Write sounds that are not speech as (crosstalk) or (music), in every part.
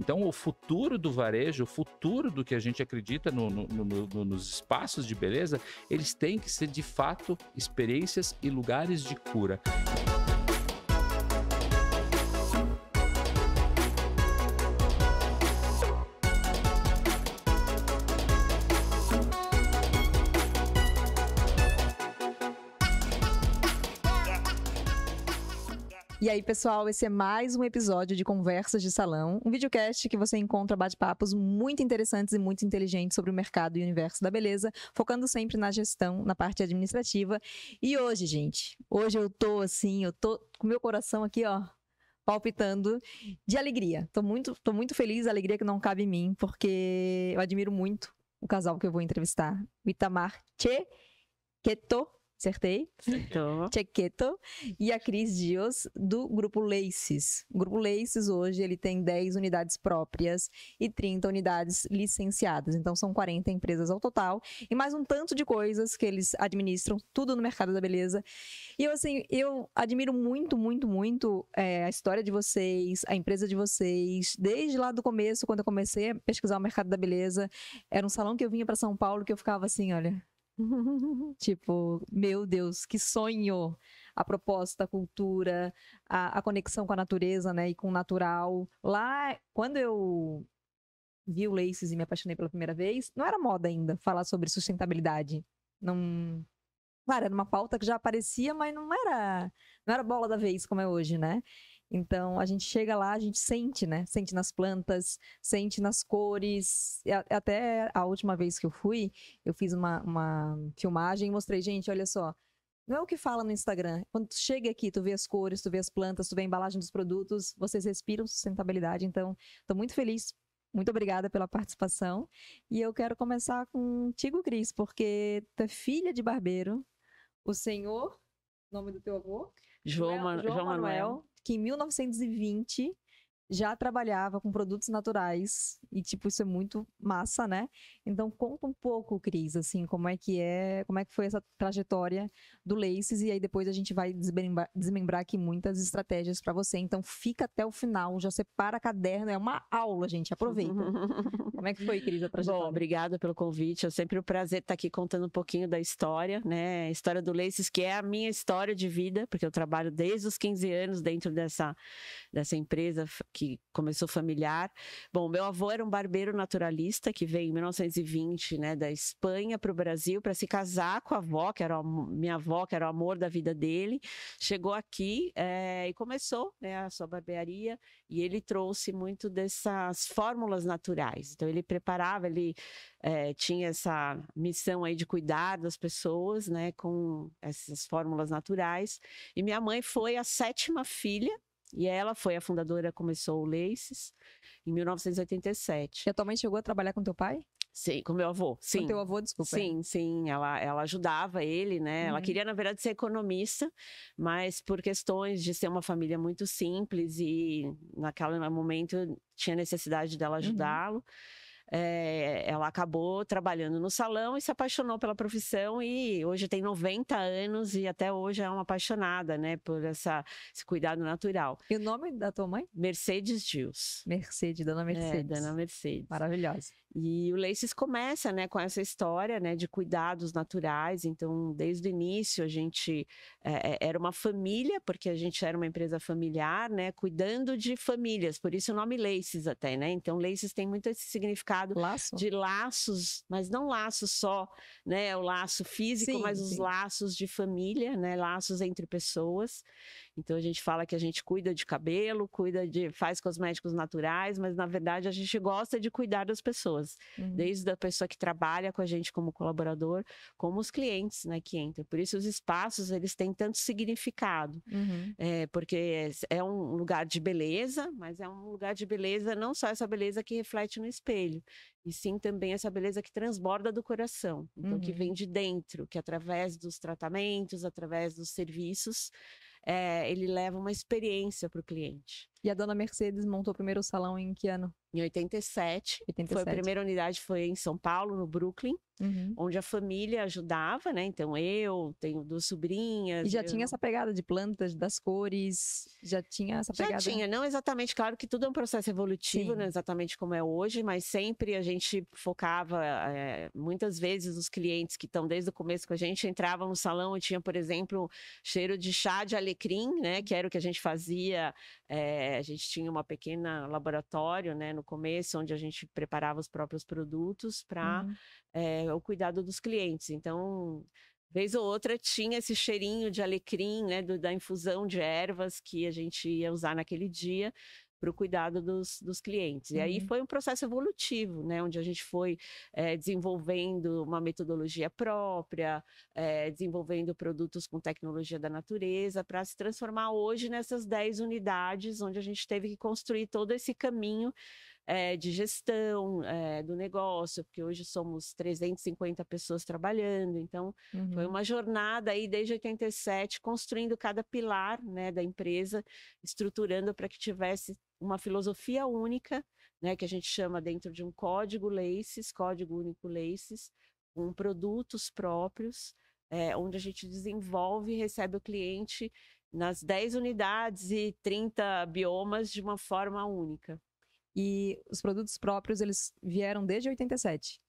Então, o futuro do varejo, o futuro do que a gente acredita no, no, no, nos espaços de beleza, eles têm que ser de fato experiências e lugares de cura. E aí, pessoal, esse é mais um episódio de Conversas de Salão, um videocast que você encontra bate-papos muito interessantes e muito inteligentes sobre o mercado e o universo da beleza, focando sempre na gestão, na parte administrativa. E hoje, gente, hoje eu tô assim, eu tô com meu coração aqui, ó, palpitando de alegria. Tô muito, tô muito feliz, alegria que não cabe em mim, porque eu admiro muito o casal que eu vou entrevistar, o Itamar Che Keto Acertei? Acertou. Chequeto. E a Cris Dias, do grupo Laces. O grupo Laces hoje ele tem 10 unidades próprias e 30 unidades licenciadas. Então são 40 empresas ao total e mais um tanto de coisas que eles administram, tudo no mercado da beleza. E eu, assim, eu admiro muito, muito, muito é, a história de vocês, a empresa de vocês. Desde lá do começo, quando eu comecei a pesquisar o mercado da beleza, era um salão que eu vinha para São Paulo que eu ficava assim, olha (laughs) tipo, meu Deus, que sonho! A proposta, a cultura, a, a conexão com a natureza, né? E com o natural. Lá, quando eu vi o Laces e me apaixonei pela primeira vez, não era moda ainda falar sobre sustentabilidade. Não. Claro, era uma pauta que já aparecia, mas não era, não era bola da vez como é hoje, né? Então a gente chega lá, a gente sente, né? Sente nas plantas, sente nas cores. Até a última vez que eu fui, eu fiz uma, uma filmagem e mostrei, gente, olha só. Não é o que fala no Instagram. Quando tu chega aqui, tu vê as cores, tu vê as plantas, tu vê a embalagem dos produtos, vocês respiram sustentabilidade. Então, estou muito feliz muito obrigada pela participação. E eu quero começar contigo, Cris, porque tu é filha de barbeiro. O senhor, nome do teu avô? João, João, João Manuel que em 1920 já trabalhava com produtos naturais e tipo isso é muito massa, né? Então conta um pouco, Cris, assim, como é que é, como é que foi essa trajetória do Laces e aí depois a gente vai desmembrar, desmembrar aqui muitas estratégias para você. Então fica até o final, já separa caderno, é uma aula, gente, aproveita. (laughs) como é que foi, Cris, a trajetória? Bom, obrigada pelo convite. É sempre um prazer estar tá aqui contando um pouquinho da história, né? A história do Laces, que é a minha história de vida, porque eu trabalho desde os 15 anos dentro dessa dessa empresa que começou familiar. Bom, meu avô era um barbeiro naturalista que veio em 1920, né, da Espanha para o Brasil para se casar com a avó, que era a minha avó, que era o amor da vida dele. Chegou aqui é, e começou né, a sua barbearia e ele trouxe muito dessas fórmulas naturais. Então ele preparava, ele é, tinha essa missão aí de cuidar das pessoas, né, com essas fórmulas naturais. E minha mãe foi a sétima filha e ela foi a fundadora, começou o Laces em 1987. E a tua mãe chegou a trabalhar com teu pai? Sim, com meu avô. Sim. Com teu avô, desculpa. Sim, é. sim. Ela, ela ajudava ele, né? Uhum. Ela queria, na verdade, ser economista, mas por questões de ser uma família muito simples e naquele momento tinha necessidade dela uhum. ajudá-lo. Uhum é, ela acabou trabalhando no salão e se apaixonou pela profissão e hoje tem 90 anos e até hoje é uma apaixonada, né, por essa, esse cuidado natural. E o nome da tua mãe? Mercedes Gils. É, Mercedes, Dona Mercedes. É, Dona Mercedes. Maravilhosa. E o Laces começa, né, com essa história, né, de cuidados naturais. Então, desde o início a gente é, era uma família, porque a gente era uma empresa familiar, né, cuidando de famílias. Por isso o nome Laces até, né. Então, Laces tem muito esse significado Laço. de laços, mas não laços só, né, o laço físico, sim, mas sim. os laços de família, né, laços entre pessoas. Então a gente fala que a gente cuida de cabelo, cuida de faz cosméticos naturais, mas na verdade a gente gosta de cuidar das pessoas pessoas, uhum. desde a pessoa que trabalha com a gente como colaborador, como os clientes, né, que entram. Por isso os espaços eles têm tanto significado, uhum. é, porque é, é um lugar de beleza, mas é um lugar de beleza não só essa beleza que reflete no espelho, e sim também essa beleza que transborda do coração, então uhum. que vem de dentro, que através dos tratamentos, através dos serviços, é, ele leva uma experiência para o cliente. E a dona Mercedes montou o primeiro salão em que ano? em 87. 87. Foi a primeira unidade foi em São Paulo, no Brooklyn, uhum. onde a família ajudava, né? Então eu tenho duas sobrinhas. E já eu... tinha essa pegada de plantas, das cores, já tinha essa pegada. Já tinha, não exatamente, claro que tudo é um processo evolutivo, Sim. não exatamente como é hoje, mas sempre a gente focava, é, muitas vezes os clientes que estão desde o começo com a gente entravam no salão e tinha, por exemplo, cheiro de chá de alecrim, né? Que era o que a gente fazia. É, a gente tinha uma pequena laboratório, né? no começo, onde a gente preparava os próprios produtos para uhum. é, o cuidado dos clientes. Então, vez ou outra tinha esse cheirinho de alecrim, né, do, da infusão de ervas que a gente ia usar naquele dia para o cuidado dos, dos clientes. E aí uhum. foi um processo evolutivo, né, onde a gente foi é, desenvolvendo uma metodologia própria, é, desenvolvendo produtos com tecnologia da natureza, para se transformar hoje nessas 10 unidades, onde a gente teve que construir todo esse caminho é, de gestão é, do negócio, porque hoje somos 350 pessoas trabalhando, então uhum. foi uma jornada aí desde 87, construindo cada pilar né, da empresa, estruturando para que tivesse uma filosofia única, né, que a gente chama dentro de um código Laces, código único Laces, com produtos próprios, é, onde a gente desenvolve e recebe o cliente nas 10 unidades e 30 biomas de uma forma única. E os produtos próprios, eles vieram desde 87.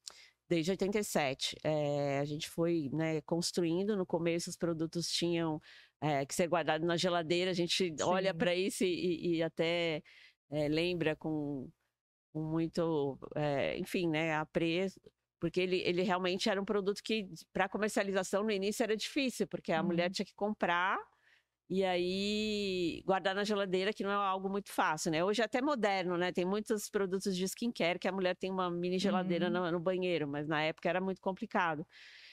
Desde 87. É, a gente foi né, construindo. No começo, os produtos tinham é, que ser guardados na geladeira. A gente Sim. olha para isso e, e até é, lembra com, com muito, é, enfim, né, apreço porque ele, ele realmente era um produto que, para comercialização, no início era difícil, porque a uhum. mulher tinha que comprar e aí, guardar na geladeira, que não é algo muito fácil, né? Hoje é até moderno, né? Tem muitos produtos de skincare que a mulher tem uma mini geladeira uhum. no, no, banheiro, mas na época era muito complicado.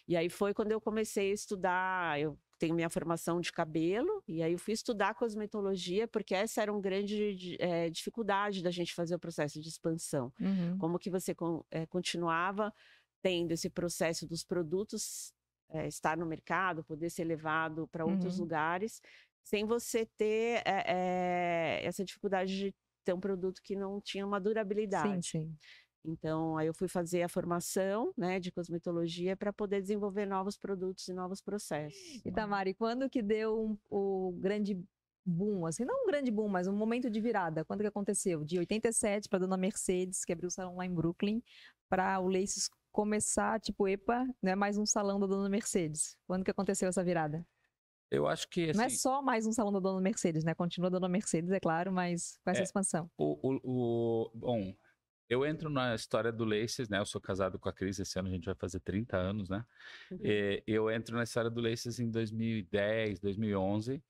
E aí foi quando eu comecei a estudar. Eu tenho minha formação de cabelo, e aí eu fui estudar cosmetologia, porque essa era uma grande é, dificuldade da gente fazer o processo de expansão. Uhum. Como que você é, continuava tendo esse processo dos produtos é, estar no mercado, poder ser levado para outros uhum. lugares sem você ter é, é, essa dificuldade de ter um produto que não tinha uma durabilidade. Sim, sim. Então, aí eu fui fazer a formação né, de cosmetologia para poder desenvolver novos produtos e novos processos. E Tamari, quando que deu um, o grande boom, assim, não um grande boom, mas um momento de virada? Quando que aconteceu? De 87 para a dona Mercedes, que abriu o salão lá em Brooklyn, para o Laces começar, tipo, epa, não é mais um salão da dona Mercedes. Quando que aconteceu essa virada? Eu acho que. Assim, não é assim só mais um salão da dona Mercedes, né? Continua a dona Mercedes, é claro, mas com essa é, expansão. O, o, o, bom, eu entro na história do Laces, né? Eu sou casado com a Cris, esse ano a gente vai fazer 30 anos, né? Uhum. E, é, eu entro na história do Laces em 2010, 2011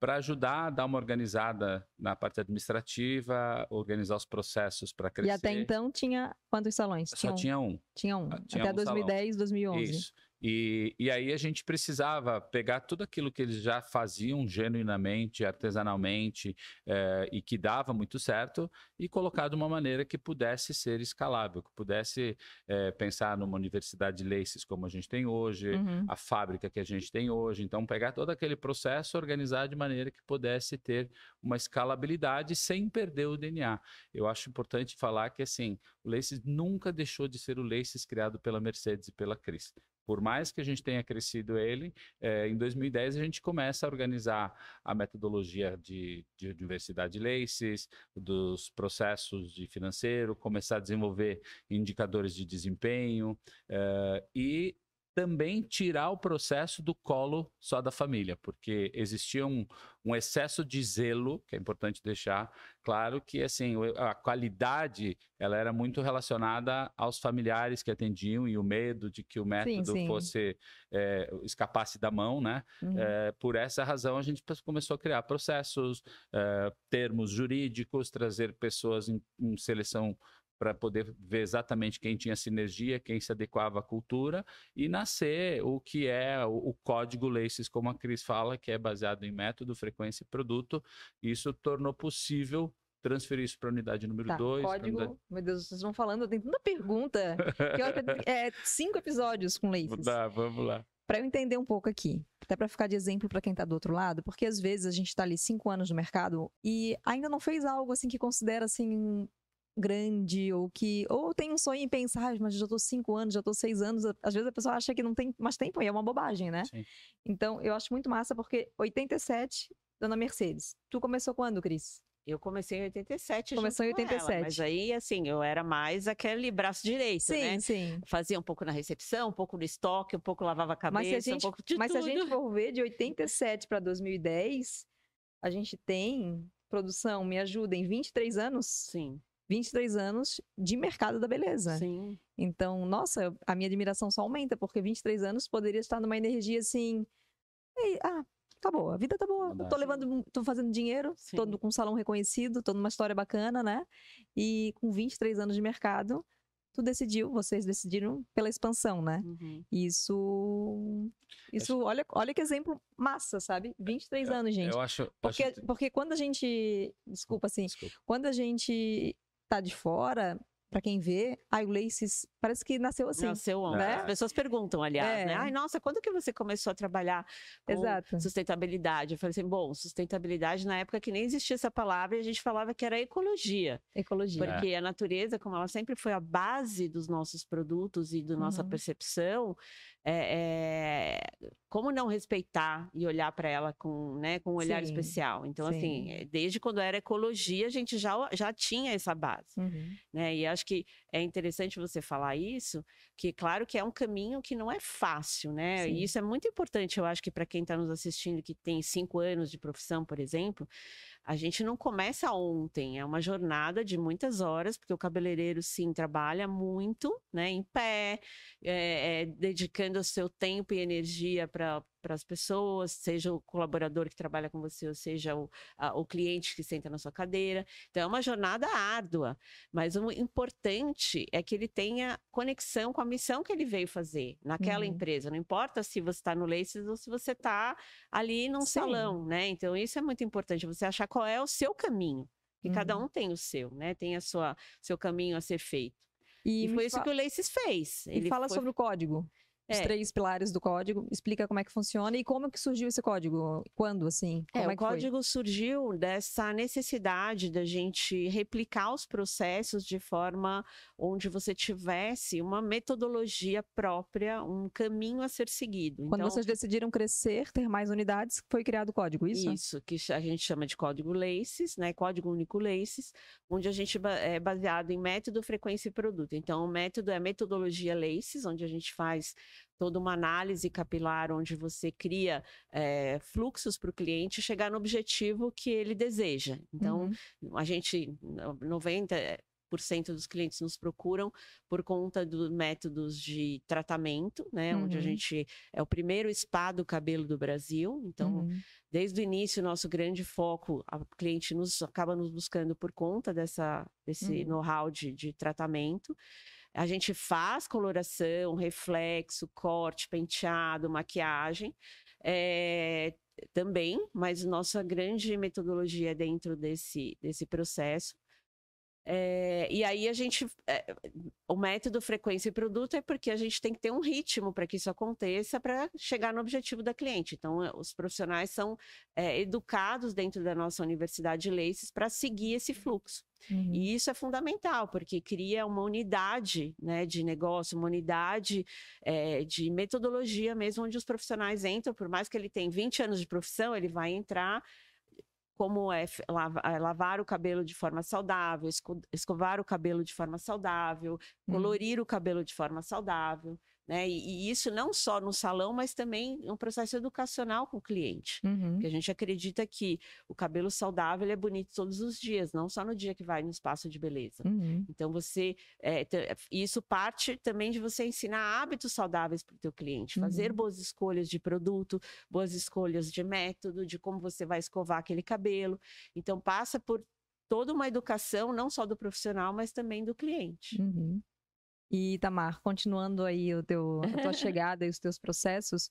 para ajudar a dar uma organizada na parte administrativa, organizar os processos para crescer. E até então tinha quantos salões? Só tinha um. Tinha um. Tinha ah, até um 2010, salão. 2011. Isso. E, e aí a gente precisava pegar tudo aquilo que eles já faziam genuinamente, artesanalmente, eh, e que dava muito certo, e colocar de uma maneira que pudesse ser escalável, que pudesse eh, pensar numa universidade de laces como a gente tem hoje, uhum. a fábrica que a gente tem hoje. Então, pegar todo aquele processo, organizar de maneira que pudesse ter uma escalabilidade sem perder o DNA. Eu acho importante falar que, assim, o laces nunca deixou de ser o laces criado pela Mercedes e pela Cris. Por mais que a gente tenha crescido ele, é, em 2010 a gente começa a organizar a metodologia de, de diversidade de laces, dos processos de financeiro, começar a desenvolver indicadores de desempenho é, e também tirar o processo do colo só da família, porque existia um, um, excesso de zelo, que é importante deixar claro que assim a qualidade ela era muito relacionada aos familiares que atendiam e o medo de que o método sim, sim. fosse é, escapasse da mão, né? Uhum. É, por essa razão a gente começou a criar processos, é, termos jurídicos, trazer pessoas em, em seleção para poder ver exatamente quem tinha sinergia, quem se adequava à cultura e nascer o que é o, o código Laces, como a Cris fala, que é baseado em método, frequência e produto. Isso tornou possível transferir isso para a unidade número 2. Tá, dois, código, unidade... meu Deus, vocês vão falando, tem tanta pergunta que eu, é, cinco episódios com Laces. Tá, vamos lá. Para eu entender um pouco aqui, até para ficar de exemplo para quem está do outro lado, porque às vezes a gente está ali cinco anos no mercado e ainda não fez algo assim que considera assim grande ou que ou tem um sonho em pensar, mas já estou cinco anos, já estou seis anos. Às vezes a pessoa acha que não tem mais tempo e é uma bobagem, né? Sim. Então eu acho muito massa porque 87, Dona Mercedes. Tu começou quando, Cris? Eu comecei em 87. Começou em 87. Ela, mas aí, assim, eu era mais aquele braço direito, sim, né? Sim, Fazia um pouco na recepção, um pouco no estoque, um pouco lavava a cabeça, mas a gente, um pouco de Mas tudo. se a gente for ver de 87 para 2010, a gente tem produção, me ajuda, em 23 anos? Sim. 22 anos de mercado da beleza. Sim. Então, nossa, a minha admiração só aumenta, porque 23 anos poderia estar numa energia assim. ah, tá boa, a vida tá boa. Verdade. Tô levando, tô fazendo dinheiro, Sim. tô com um salão reconhecido, tô numa história bacana, né? E com 23 anos de mercado, tu decidiu, vocês decidiram pela expansão, né? Uhum. Isso. Isso, acho... olha, olha que exemplo massa, sabe? 23 eu, anos, gente. Eu acho. Porque, acho... porque quando a gente. Desculpa, assim. Desculpa. Quando a gente tá de fora para quem vê, ai, o Laces parece que nasceu assim. Nasceu ontem. Né? As pessoas perguntam, aliás, é. né? Ai, nossa, quando que você começou a trabalhar com Exato. sustentabilidade? Eu falei assim, bom, sustentabilidade na época que nem existia essa palavra, e a gente falava que era ecologia. Ecologia. Porque é. a natureza, como ela sempre foi a base dos nossos produtos e da nossa uhum. percepção, é, é, como não respeitar e olhar para ela com, né, com um olhar Sim. especial? Então, Sim. assim, desde quando era ecologia, a gente já, já tinha essa base. Uhum. Né? E acho acho que é interessante você falar isso, que claro que é um caminho que não é fácil, né? Sim. E isso é muito importante, eu acho que para quem está nos assistindo que tem cinco anos de profissão, por exemplo, a gente não começa ontem, é uma jornada de muitas horas, porque o cabeleireiro sim trabalha muito, né? Em pé, é, é, dedicando o seu tempo e energia para para as pessoas, seja o colaborador que trabalha com você, ou seja o, a, o cliente que senta na sua cadeira. Então é uma jornada árdua, mas o importante é que ele tenha conexão com a missão que ele veio fazer naquela uhum. empresa. Não importa se você está no Laces ou se você está ali num Sim. salão, né? Então isso é muito importante, você achar qual é o seu caminho. Que uhum. cada um tem o seu, né? Tem a sua seu caminho a ser feito. E, e foi isso fala... que o Laces fez. Ele e fala foi... sobre o código os é. três pilares do código. Explica como é que funciona e como que surgiu esse código. Quando, assim? É, como é, é o código foi? surgiu dessa necessidade da gente replicar os processos de forma onde você tivesse uma metodologia própria, um caminho a ser seguido. Quando então, vocês decidiram crescer, ter mais unidades, foi criado o código, isso? Isso, que a gente chama de código Laces, né? Código único Laces, onde a gente é baseado em método, frequência e produto. Então, o método é a metodologia Laces, onde a gente faz toda uma análise capilar onde você cria é, fluxos para o cliente chegar no objetivo que ele deseja. Então, uhum. a gente, 90% dos clientes nos procuram por conta dos métodos de tratamento, né? Uhum. Onde a uhum. gente é o primeiro spa do cabelo do Brasil. Então, uhum. desde o início, nosso grande foco, a cliente nos acaba nos buscando por conta dessa, desse uhum. know-how de, de tratamento. A gente faz coloração, reflexo, corte, penteado, maquiagem. É, também, mas nossa grande metodologia dentro desse, desse processo é, e aí a gente. É, o método frequência e produto é porque a gente tem que ter um ritmo para que isso aconteça para chegar no objetivo da cliente. Então, é, os profissionais são é, educados dentro da nossa universidade de leis para seguir esse fluxo. Uhum. E isso é fundamental, porque cria uma unidade né, de negócio, uma unidade é, de metodologia mesmo, onde os profissionais entram, por mais que ele tenha 20 anos de profissão, ele vai entrar como é, é lavar o cabelo de forma saudável, escovar o cabelo de forma saudável, uhum. colorir hum. o cabelo de forma saudável. Né? E, e, isso não só no salão, mas também um processo educacional com o cliente. Uhum. Porque a gente acredita que o cabelo saudável é bonito todos os dias, não só no dia que vai no espaço de beleza. Uhum. Então você é, isso parte também de você ensinar hábitos saudáveis para o teu cliente, fazer uhum. boas escolhas de produto, boas escolhas de método, de como você vai escovar aquele cabelo. Então passa por toda uma educação, não só do profissional, mas também do cliente. Uhum. E, Tamar, continuando aí o teu, a tua (laughs) chegada e os teus processos,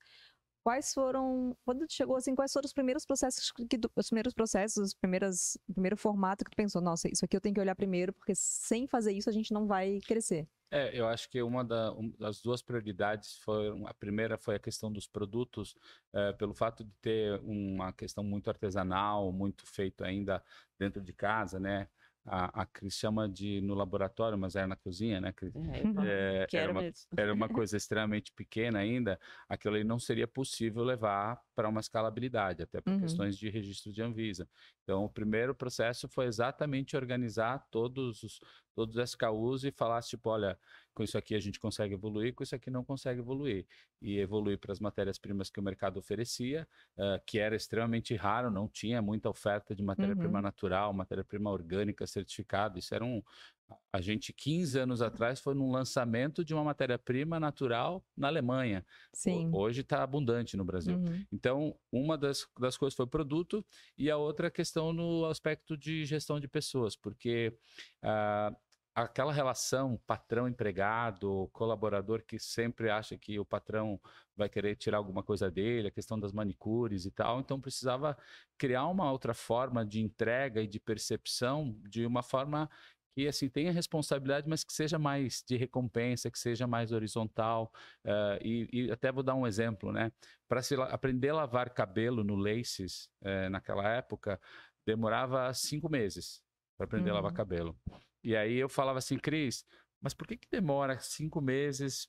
quais foram, quando tu chegou assim, quais foram os primeiros processos, que tu, os primeiros processos, os primeiras, primeiro formato que tu pensou, nossa, isso aqui eu tenho que olhar primeiro, porque sem fazer isso a gente não vai crescer. É, eu acho que uma da, das duas prioridades foram, a primeira foi a questão dos produtos, é, pelo fato de ter uma questão muito artesanal, muito feito ainda dentro de casa, né? a, a Cris chama de no laboratório, mas era na cozinha, né, Cris? É, é, (laughs) era, era, uma, (laughs) coisa extremamente pequena ainda, aquilo ali não seria possível levar para uma escalabilidade, até por uhum. questões de registro de Anvisa. Então, o primeiro processo foi exatamente organizar todos os todos os SKUs e falar, tipo, olha, com isso aqui a gente consegue evoluir, com isso aqui não consegue evoluir. E evoluir para as matérias-primas que o mercado oferecia, uh, que era extremamente raro, não tinha muita oferta de matéria-prima uhum. natural, matéria-prima orgânica certificada. Isso era um. A gente, 15 anos atrás, foi num lançamento de uma matéria-prima natural na Alemanha. Sim. O, hoje está abundante no Brasil. Uhum. Então, uma das, das coisas foi produto e a outra é questão no aspecto de gestão de pessoas, porque uh, aquela relação patrão-empregado, colaborador que sempre acha que o patrão vai querer tirar alguma coisa dele, a questão das manicures e tal. Então precisava criar uma outra forma de entrega e de percepção de uma forma que assim tenha responsabilidade, mas que seja mais de recompensa, que seja mais horizontal. Uh, e, e, até vou dar um exemplo, né? Para se aprender a lavar cabelo no Laces eh, naquela época demorava cinco meses para aprender uhum. a lavar uhum. cabelo. E aí eu falava assim, Cris, mas por que, que demora cinco meses?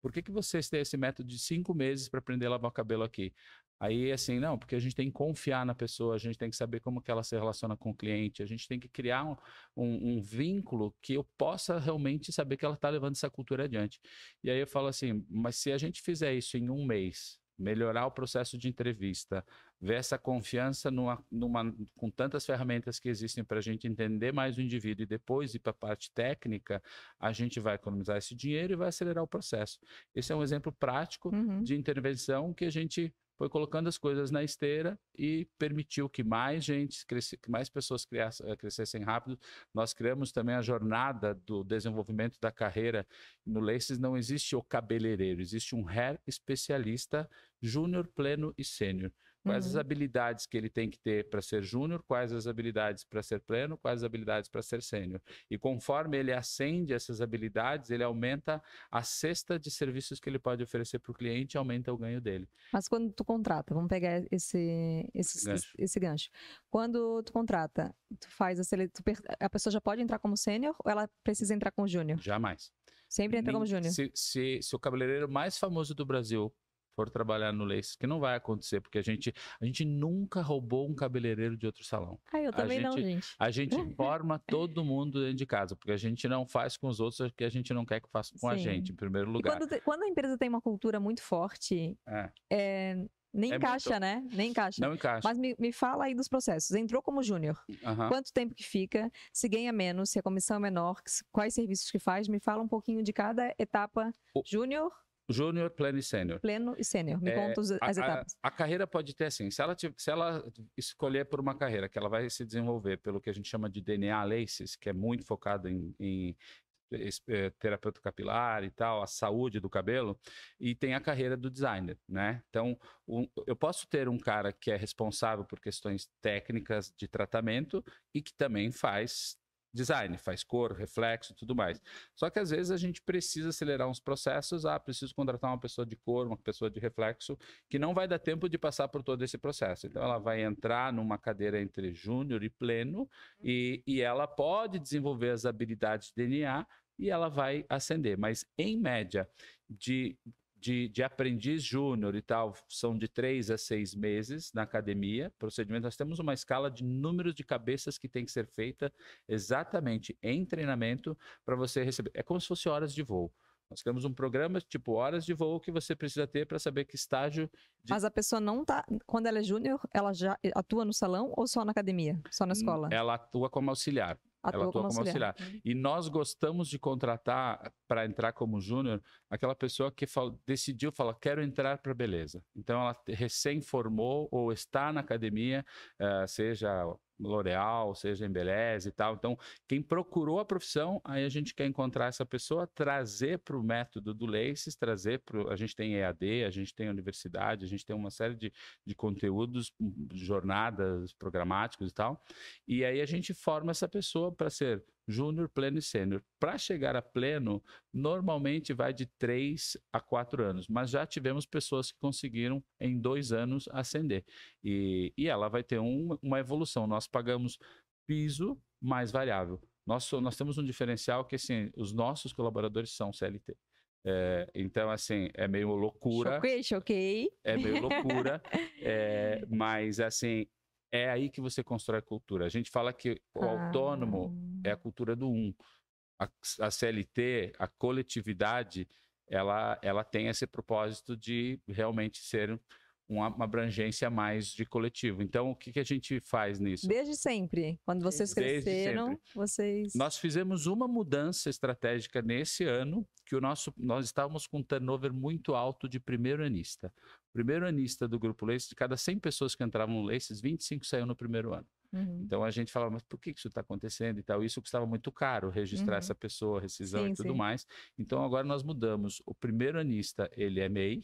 Por que, que vocês têm esse método de cinco meses para aprender a lavar o cabelo aqui? Aí, assim, não, porque a gente tem que confiar na pessoa, a gente tem que saber como que ela se relaciona com o cliente, a gente tem que criar um, um, um vínculo que eu possa realmente saber que ela está levando essa cultura adiante. E aí eu falo assim, mas se a gente fizer isso em um mês, melhorar o processo de entrevista, ver essa confiança numa, numa, com tantas ferramentas que existem para a gente entender mais o indivíduo e depois ir para a parte técnica, a gente vai economizar esse dinheiro e vai acelerar o processo. Esse é um exemplo prático uhum. de intervenção que a gente foi colocando as coisas na esteira e permitiu que mais gente, cresce, que mais pessoas eh, crescessem rápido. Nós criamos também a jornada do desenvolvimento da carreira. No Laces não existe o cabeleireiro, existe um hair especialista júnior, pleno e sênior. Quais uhum. as habilidades que ele tem que ter para ser júnior, quais as habilidades para ser pleno, quais as habilidades para ser sênior. E conforme ele acende essas habilidades, ele aumenta a cesta de serviços que ele pode oferecer para o cliente e aumenta o ganho dele. Mas quando tu contrata, vamos pegar esse, esse, gancho. esse gancho. Quando tu contrata, tu faz a seleção, a pessoa já pode entrar como sênior ou ela precisa entrar como júnior? Jamais. Sempre entra Nem, como júnior. Se, se, se o cabeleireiro mais famoso do Brasil for trabalhar no Laces, que não vai acontecer, porque a gente, a gente nunca roubou um cabeleireiro de outro salão. Ah, eu também a gente, não, gente. A gente (laughs) forma todo mundo dentro de casa, porque a gente não faz com os outros o que a gente não quer que faça com Sim. a gente, em primeiro lugar. Quando, quando, a empresa tem uma cultura muito forte, é. é... Nem é encaixa, muito... né? Nem encaixa. Não encaixa. Mas me, me fala aí dos processos. Entrou como júnior. Uhum. Quanto tempo que fica? Se ganha menos, se a comissão é menor, quais serviços que faz? Me fala um pouquinho de cada etapa o... júnior Júnior, pleno e sênior. Pleno e sênior. Me é, conta as a, etapas. A, a, carreira pode ter assim, se ela, se ela escolher por uma carreira que ela vai se desenvolver pelo que a gente chama de DNA Laces, que é muito focado em, em é, terapeuta capilar e tal, a saúde do cabelo, e tem a carreira do designer, né? Então, um, eu posso ter um cara que é responsável por questões técnicas de tratamento e que também faz design, faz cor, reflexo, tudo mais. Só que às vezes a gente precisa acelerar uns processos, ah, preciso contratar uma pessoa de cor, uma pessoa de reflexo, que não vai dar tempo de passar por todo esse processo. Então ela vai entrar numa cadeira entre júnior e pleno uhum. e, e ela pode desenvolver as habilidades de DNA e ela vai ascender, mas em média de de, de aprendiz júnior e tal, são de três a seis meses na academia, procedimento. Nós temos uma escala de números de cabeças que tem que ser feita exatamente em treinamento para você receber. É como se fosse horas de voo. Nós temos um programa tipo horas de voo que você precisa ter para saber que estágio. De... Mas a pessoa não tá. Quando ela é júnior, ela já atua no salão ou só na academia? Só na hum, escola? Ela atua como auxiliar. Atua ela atua como, como auxiliar. auxiliar. E nós gostamos de contratar para entrar como júnior aquela pessoa que fal decidiu falar quero entrar para beleza. Então ela recém formou ou está na academia, uh, seja L'Oréal, seja em Beleza e tal. Então, quem procurou a profissão, aí a gente quer encontrar essa pessoa, trazer para o método do Laces, trazer para. A gente tem EAD, a gente tem universidade, a gente tem uma série de, de conteúdos, hum, jornadas programáticos e tal. E aí a gente forma essa pessoa para ser júnior, pleno e sênior. Para chegar a pleno, normalmente vai de 3 a 4 anos, mas já tivemos pessoas que conseguiram em dois anos ascender. E, e ela vai ter um, uma evolução. Nós pagamos piso mais variável. Nós, nós temos um diferencial que assim, os nossos colaboradores são CLT. É, então, assim, é meio loucura. Choquei, choquei. É meio loucura. (laughs) é, mas, assim, é aí que você constrói a cultura. A gente fala que o ah. autônomo é a cultura do um. A, a CLT, a coletividade, ela, ela tem esse propósito de realmente ser uma, uma, abrangência mais de coletivo. Então, o que, que a gente faz nisso? Desde sempre. Quando vocês Desde cresceram, sempre. vocês. Nós fizemos uma mudança estratégica nesse ano, que o nosso, nós estávamos com um turnover muito alto de primeiro anista primeiro anista do grupo Laces, de cada 100 pessoas que entravam no Laces, 25 saiu no primeiro ano. Uhum. Então a gente falava, mas por que isso está acontecendo e tal? Isso custava muito caro registrar uhum. essa pessoa, rescisão sim, e tudo sim. mais. Então agora nós mudamos. O primeiro anista, ele é MEI,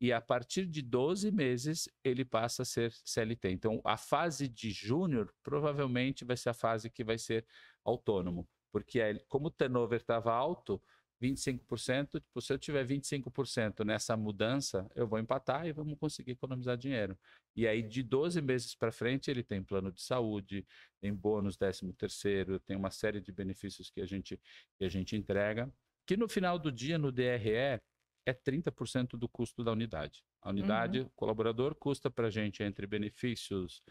e a partir de 12 meses ele passa a ser CLT. Então a fase de júnior provavelmente vai ser a fase que vai ser autônomo, porque como o turnover estava alto, 25%, tipo, se eu tiver 25% nessa mudança, eu vou empatar e vamos conseguir economizar dinheiro. E aí, de 12 meses para frente, ele tem plano de saúde, tem bônus 13 terceiro, tem uma série de benefícios que a gente, que a gente entrega, que no final do dia, no DRE, é 30% do custo da unidade. A unidade, uhum. colaborador, custa para a gente entre benefícios,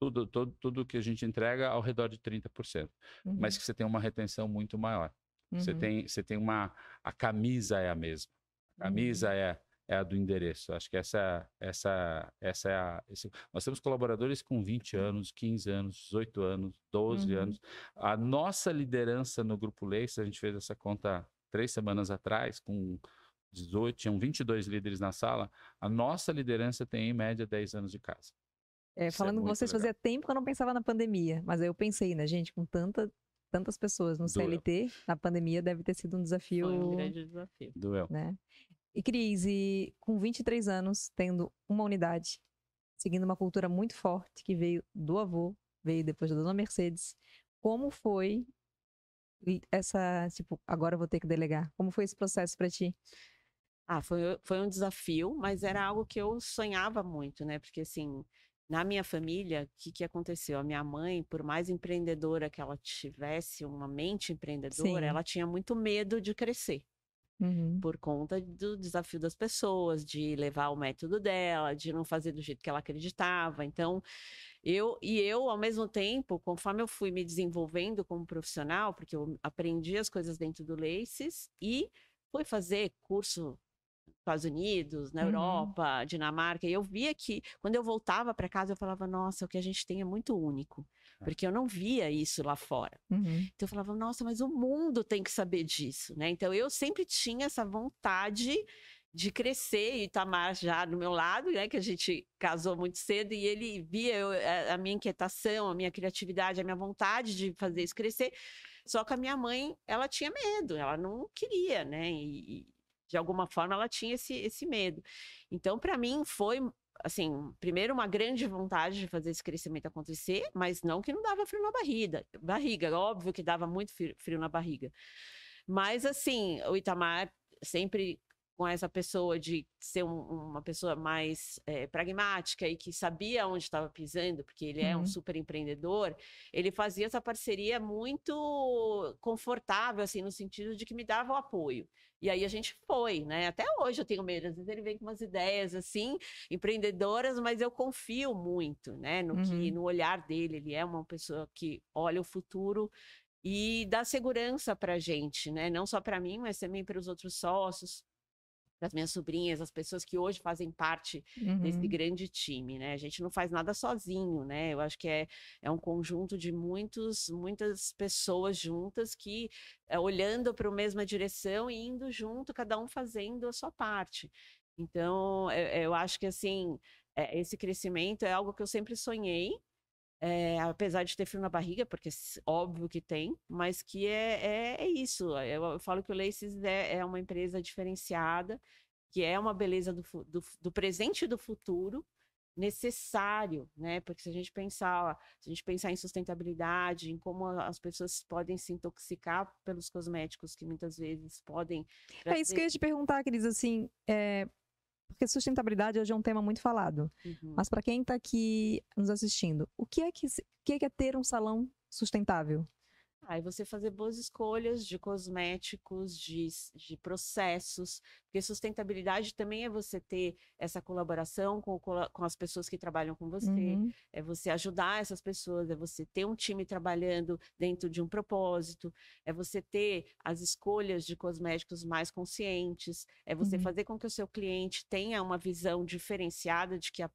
tudo, tudo, tudo que a gente entrega ao redor de 30%, uhum. mas que você tem uma retenção muito maior. Uhum. Você tem, você tem uma. A camisa é a mesma. A uhum. camisa uhum. é, é a do endereço. Acho que essa, essa, essa é a. Esse... nós temos colaboradores com 20 uhum. anos, 15 anos, 18 anos, 12 uhum. anos. A nossa liderança no Grupo Leis, a gente fez essa conta três semanas atrás, com 18, tinham 22 líderes na sala. A nossa liderança tem, em média, 10 anos de casa. É, é falando é com vocês, legal. fazia tempo que eu não pensava na pandemia, mas aí eu pensei, né, gente, com tanta tantas pessoas no CLT, na pandemia, deve ter sido um desafio. Foi um grande desafio. Doeu. Né? E Cris, e com 23 anos, tendo uma unidade, seguindo uma cultura muito forte que veio do avô, veio depois da dona Mercedes, como foi essa, tipo, agora eu vou ter que delegar? Como foi esse processo para ti? Ah, foi, foi um desafio, mas era algo que eu sonhava muito, né? Porque, assim, na minha família, o que, que aconteceu? A minha mãe, por mais empreendedora que ela tivesse, uma mente empreendedora, Sim. ela tinha muito medo de crescer. Uhum. Por conta do desafio das pessoas, de levar o método dela, de não fazer do jeito que ela acreditava. Então, eu e eu, ao mesmo tempo, conforme eu fui me desenvolvendo como profissional, porque eu aprendi as coisas dentro do Laces e fui fazer curso Estados Unidos, na uhum. Europa, Dinamarca. E eu via que quando eu voltava para casa, eu falava, nossa, o que a gente tem é muito único. É. Porque eu não via isso lá fora. Uhum. Então eu falava, nossa, mas o mundo tem que saber disso, né? Então eu sempre tinha essa vontade de crescer e Itamar tá já do meu lado, né, que a gente casou muito cedo e ele via eu, a, a, minha inquietação, a minha criatividade, a minha vontade de fazer isso crescer. Só que a minha mãe, ela tinha medo, ela não queria, né? E, de alguma forma ela tinha esse, esse medo. Então, para mim, foi assim, primeiro uma grande vontade de fazer esse crescimento acontecer, mas não que não dava frio na barriga, barriga, é óbvio que dava muito frio na barriga. Mas assim, o Itamar sempre com essa pessoa de ser um, uma pessoa mais é, pragmática e que sabia onde estava pisando, porque ele é um uhum. super empreendedor, ele fazia essa parceria muito confortável, assim, no sentido de que me dava o apoio. E aí a gente foi, né? Até hoje eu tenho medo. Às vezes ele vem com umas ideias assim, empreendedoras, mas eu confio muito, né? No uhum. que, no olhar dele, ele é uma pessoa que olha o futuro e dá segurança para gente, né? Não só para mim, mas também para os outros sócios, das minhas sobrinhas, as pessoas que hoje fazem parte uhum. desse grande time, né? A gente não faz nada sozinho, né? Eu acho que é, é um conjunto de muitos, muitas pessoas juntas que é, olhando para a mesma direção e indo junto, cada um fazendo a sua parte. Então, eu, eh, eu acho que assim, é, esse crescimento é algo que eu sempre sonhei, é, apesar de ter frio na barriga, porque óbvio que tem, mas que é, é, é isso. Eh, eu, eu, falo que o Laces é, é, uma empresa diferenciada, que é uma beleza do, do, do, presente e do futuro necessário, né? Porque se a gente pensar, ó, se a gente pensar em sustentabilidade, em como as pessoas podem se intoxicar pelos cosméticos que muitas vezes podem. Trazer... É isso que eu ia te perguntar, Cris, assim, é, porque sustentabilidade hoje é um tema muito falado. Uhum. Mas para quem está aqui nos assistindo, o que é que, que é, que é ter um salão sustentável? aí ah, você fazer boas escolhas de cosméticos, de, de processos, porque sustentabilidade também é você ter essa colaboração com, com as pessoas que trabalham com você, uhum. é você ajudar essas pessoas, é você ter um time trabalhando dentro de um propósito, é você ter as escolhas de cosméticos mais conscientes, é você uhum. fazer com que o seu cliente tenha uma visão diferenciada de que a,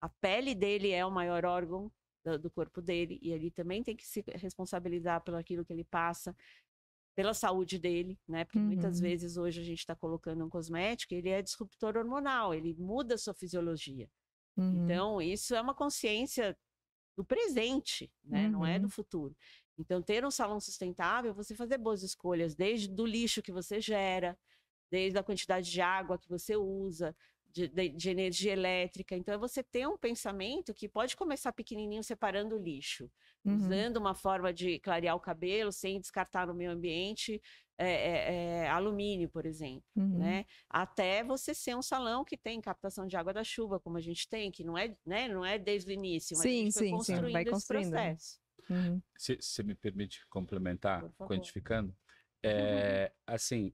a pele dele é o maior órgão do, do corpo dele, e ele também tem que se responsabilizar pelo aquilo que ele passa, pela saúde dele, né? Porque uhum. muitas vezes hoje a gente está colocando um cosmético, ele é disruptor hormonal, ele muda a sua fisiologia. Uhum. Então, isso é uma consciência do presente, né? Uhum. Não é do uhum. futuro. Então, ter um salão sustentável, você fazer boas escolhas, desde do lixo que você gera, desde a quantidade de água que você usa, de, de, de, energia elétrica. Então, é você ter um pensamento que pode começar pequenininho, separando o lixo, uhum. usando uma forma de clarear o cabelo sem descartar no meio ambiente é, é, é, alumínio, por exemplo, né? uhum. né? Até você ser um salão que tem captação de água da chuva, como a gente tem, que não é, né, não é desde o início, mas sim, a gente sim, construindo sim, vai construindo esse né? processo. Uhum. Se, se me permite complementar, quantificando, (laughs) é, assim,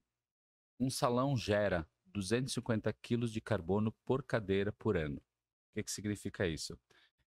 um salão gera 250 quilos de carbono por cadeira por ano. O que, que significa isso?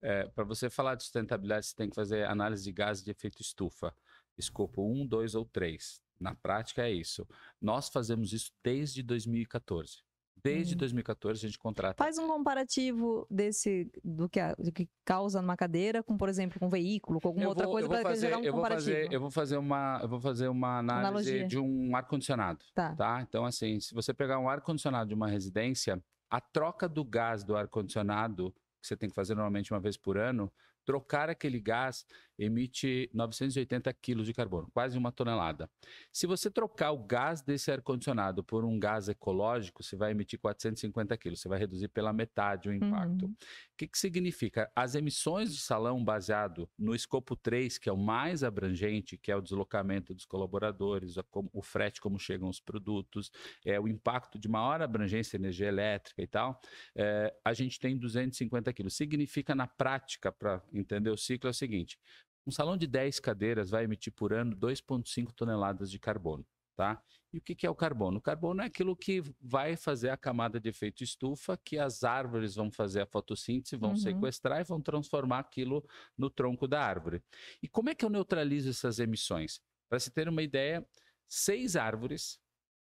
É, Para você falar de sustentabilidade, você tem que fazer análise de gases de efeito estufa, escopo 1, 2 ou 3. Na prática, é isso. Nós fazemos isso desde 2014. Desde 2014 hum. a gente contrata. Faz um comparativo desse do que, a, do que causa numa cadeira com, por exemplo, com um veículo, com alguma outra coisa para fazer um eu comparativo. fazer, eu vou fazer uma, eu vou fazer uma análise Analogia. de um ar condicionado, tá. tá? Então assim, se você pegar um ar condicionado de uma residência, a troca do gás do ar condicionado que você tem que fazer normalmente uma vez por ano, trocar aquele gás emite 980 quilos de carbono, quase uma tonelada. Se você trocar o gás desse ar-condicionado por um gás ecológico, você vai emitir 450 quilos, você vai reduzir pela metade o uhum. impacto. Uhum que, que significa? As emissões do salão baseado no escopo 3, que é o mais abrangente, que é o deslocamento dos colaboradores, o frete, como chegam os produtos, é o impacto de maior abrangência, energia elétrica e tal, é, a gente tem 250 quilos. Significa, na prática, para entender o ciclo, é o seguinte: um salão de 10 cadeiras vai emitir por ano 2,5 toneladas de carbono. Tá? E o que, que é o carbono? O carbono é aquilo que vai fazer a camada de efeito estufa, que as árvores vão fazer a fotossíntese, vão uhum. sequestrar e vão transformar aquilo no tronco da árvore. E como é que eu neutralizo essas emissões? Para se ter uma ideia, seis árvores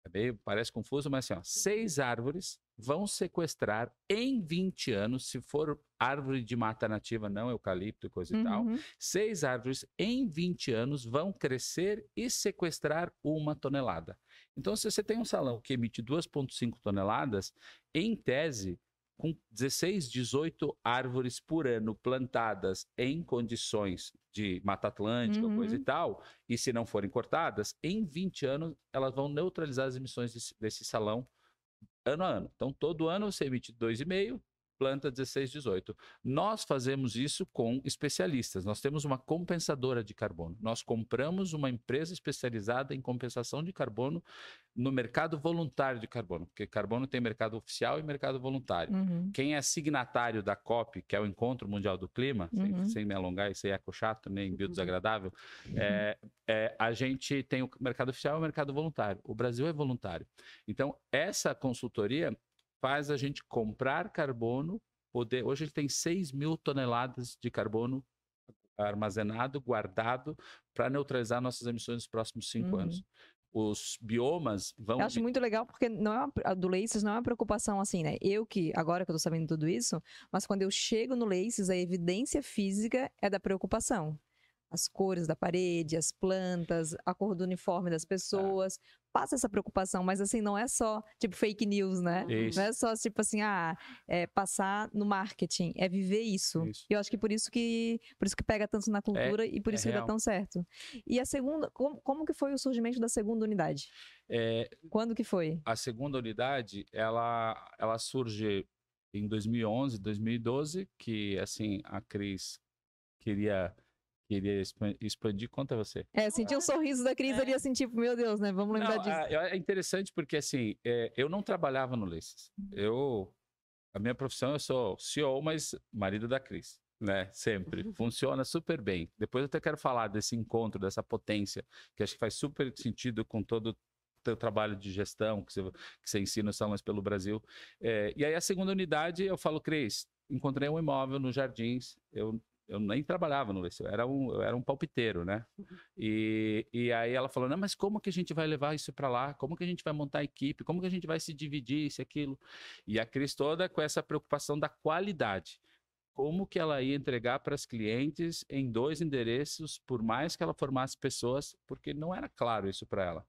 é meio, parece confuso, mas assim, ó, seis árvores vão sequestrar em 20 anos, se for árvore de mata nativa, não eucalipto e coisa uhum. e tal, uhum. seis árvores em 20 anos vão crescer e sequestrar uma tonelada. Então, se você tem um salão que emite 2,5 toneladas, em tese, com 16, 18 árvores por ano plantadas em condições de Mata Atlântica, uhum. coisa e uhum. tal, e se não forem cortadas, em 20 anos elas vão neutralizar as emissões desse, desse salão ano a ano. Então, todo ano você emite 2,5, planta 1618. Nós fazemos isso com especialistas. Nós temos uma compensadora de carbono. Nós compramos uma empresa especializada em compensação de carbono no mercado voluntário de carbono, porque carbono tem mercado oficial e mercado voluntário. Uhum. Quem é signatário da COP, que é o Encontro Mundial do Clima, uhum. sem, sem, me alongar, isso aí é chato, nem biodesagradável, uhum. é, é, a gente tem o mercado oficial e o mercado voluntário. O Brasil é voluntário. Então, essa consultoria, faz a gente comprar carbono. Poder... Hoje ele tem 6 mil toneladas de carbono armazenado, guardado, para neutralizar nossas emissões nos próximos cinco uhum. anos os biomas vão. Eu acho muito legal porque não é uma, a do Laces não é uma preocupação assim, né? Eu que, agora que eu tô sabendo tudo isso, mas quando eu chego no Laces, a evidência física é da preocupação as cores da parede, as plantas, a cor do uniforme das tá. pessoas. Ah. Passa essa preocupação, mas assim, não é só tipo fake news, né? Isso. Não é só tipo assim, ah, é passar no marketing, é viver isso. isso. E eu acho que por isso que por isso que pega tanto na é, cultura é, e por é isso é que real. dá tão certo. E a segunda, como, como que foi o surgimento da segunda unidade? É, Quando que foi? A segunda unidade, ela, ela surge em 2011, 2012, que assim, a Cris queria queria expandir conta você. É, senti o um sorriso da Cris é. ali, assim, tipo, meu Deus, né? Vamos lembrar não, disso. É, é interessante porque, assim, é, eu não trabalhava no Laces. Uhum. Eu, a minha profissão, eu sou CEO, mas marido da Cris, né? Sempre. Uhum. Funciona super bem. Depois eu até quero falar desse encontro, dessa potência, que acho que faz super sentido com todo o teu trabalho de gestão, que você, que você ensina os salões pelo Brasil. É, e aí a segunda unidade, eu falo, Cris, encontrei um imóvel nos Jardins, eu eu nem trabalhava no Liceu, era um, era um palpiteiro, né? Uhum. E, e aí ela falou, não, mas como que a gente vai levar isso para lá? Como que a gente vai montar a equipe? Como que a gente vai se dividir isso aquilo? E a Cris toda com essa preocupação da qualidade. Como que ela ia entregar para as clientes em dois endereços, por mais que ela formasse pessoas, porque não era claro isso para ela.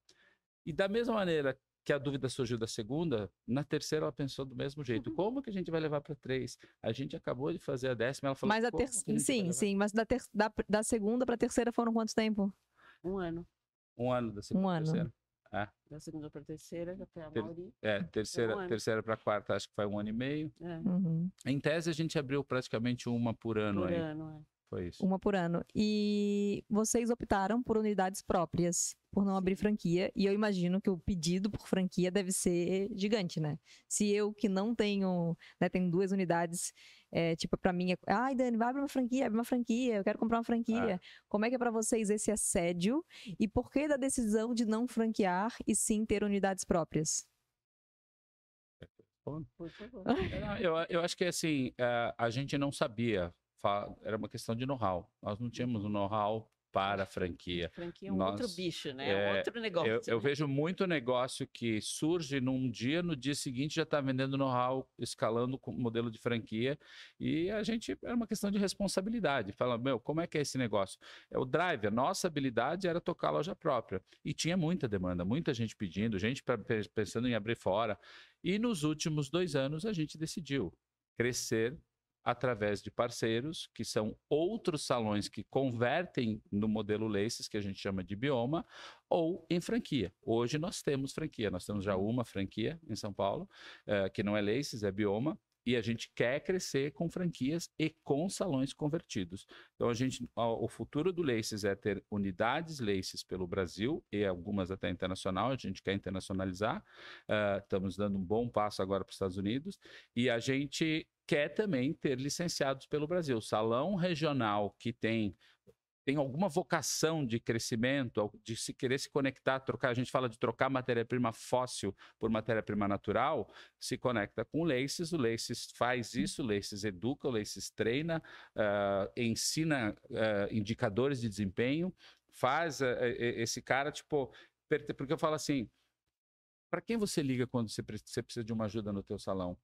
E da mesma maneira que a dúvida surgiu da segunda, na terceira ela pensou do mesmo jeito. Uhum. Como que a gente vai levar para três? A gente acabou de fazer a décima, ela falou. Mas a ter... A sim, sim, mas da, ter... da, da segunda para a terceira foram quanto tempo? Um ano. Um ano da segunda. Um ano. Terceira. É. Da segunda para a terceira, até a Mauri. É, terceira, um terceira para quarta, acho que foi um ano e meio. É. Uhum. Em tese, a gente abriu praticamente uma por ano por aí. Ano, é. Foi isso. Uma por ano. E vocês optaram por unidades próprias, por não abrir franquia. E eu imagino que o pedido por franquia deve ser gigante, né? Se eu que não tenho, né, tenho duas unidades, é, tipo, para mim é. Ai, Dani, vai abrir uma franquia, abre uma franquia, eu quero comprar uma franquia. Ah. Como é que é para vocês esse assédio? E por que da decisão de não franquear e sim ter unidades próprias? (laughs) É, eu, eu acho que assim, é, a gente não sabia era uma questão de know-how. Nós não tínhamos um know-how para a franquia. Franquia é um Nós, outro bicho, né? É, um é, outro negócio. Eu, né? vejo muito negócio que surge num dia, no dia seguinte já está vendendo know-how, escalando o modelo de franquia. E a gente é uma questão de responsabilidade. Fala, meu, como é que é esse negócio? É o drive, a nossa habilidade era tocar a loja própria. E tinha muita demanda, muita gente pedindo, gente pra, pensando em abrir fora. E nos últimos dois anos a gente decidiu crescer através de parceiros, que são outros salões que convertem no modelo Laces, que a gente chama de bioma, ou em franquia. Hoje nós temos franquia, nós temos já uma franquia em São Paulo, uh, que não é Laces, é bioma, e a gente quer crescer com franquias e com salões convertidos. Então a gente, o futuro do Laces é ter unidades Laces pelo Brasil e algumas até internacional. A gente quer internacionalizar. Uh, estamos dando um bom passo agora para os Estados Unidos e a gente quer também ter licenciados pelo Brasil. O salão regional que tem tem alguma vocação de crescimento, de se querer se conectar, trocar, a gente fala de trocar matéria-prima fóssil por matéria-prima natural, se conecta com o Laces, o Laces faz isso, o Laces educa, o Laces treina, uh, ensina uh, indicadores de desempenho, faz uh, esse cara, tipo, porque eu falo assim, para quem você liga quando você precisa de uma ajuda no teu salão?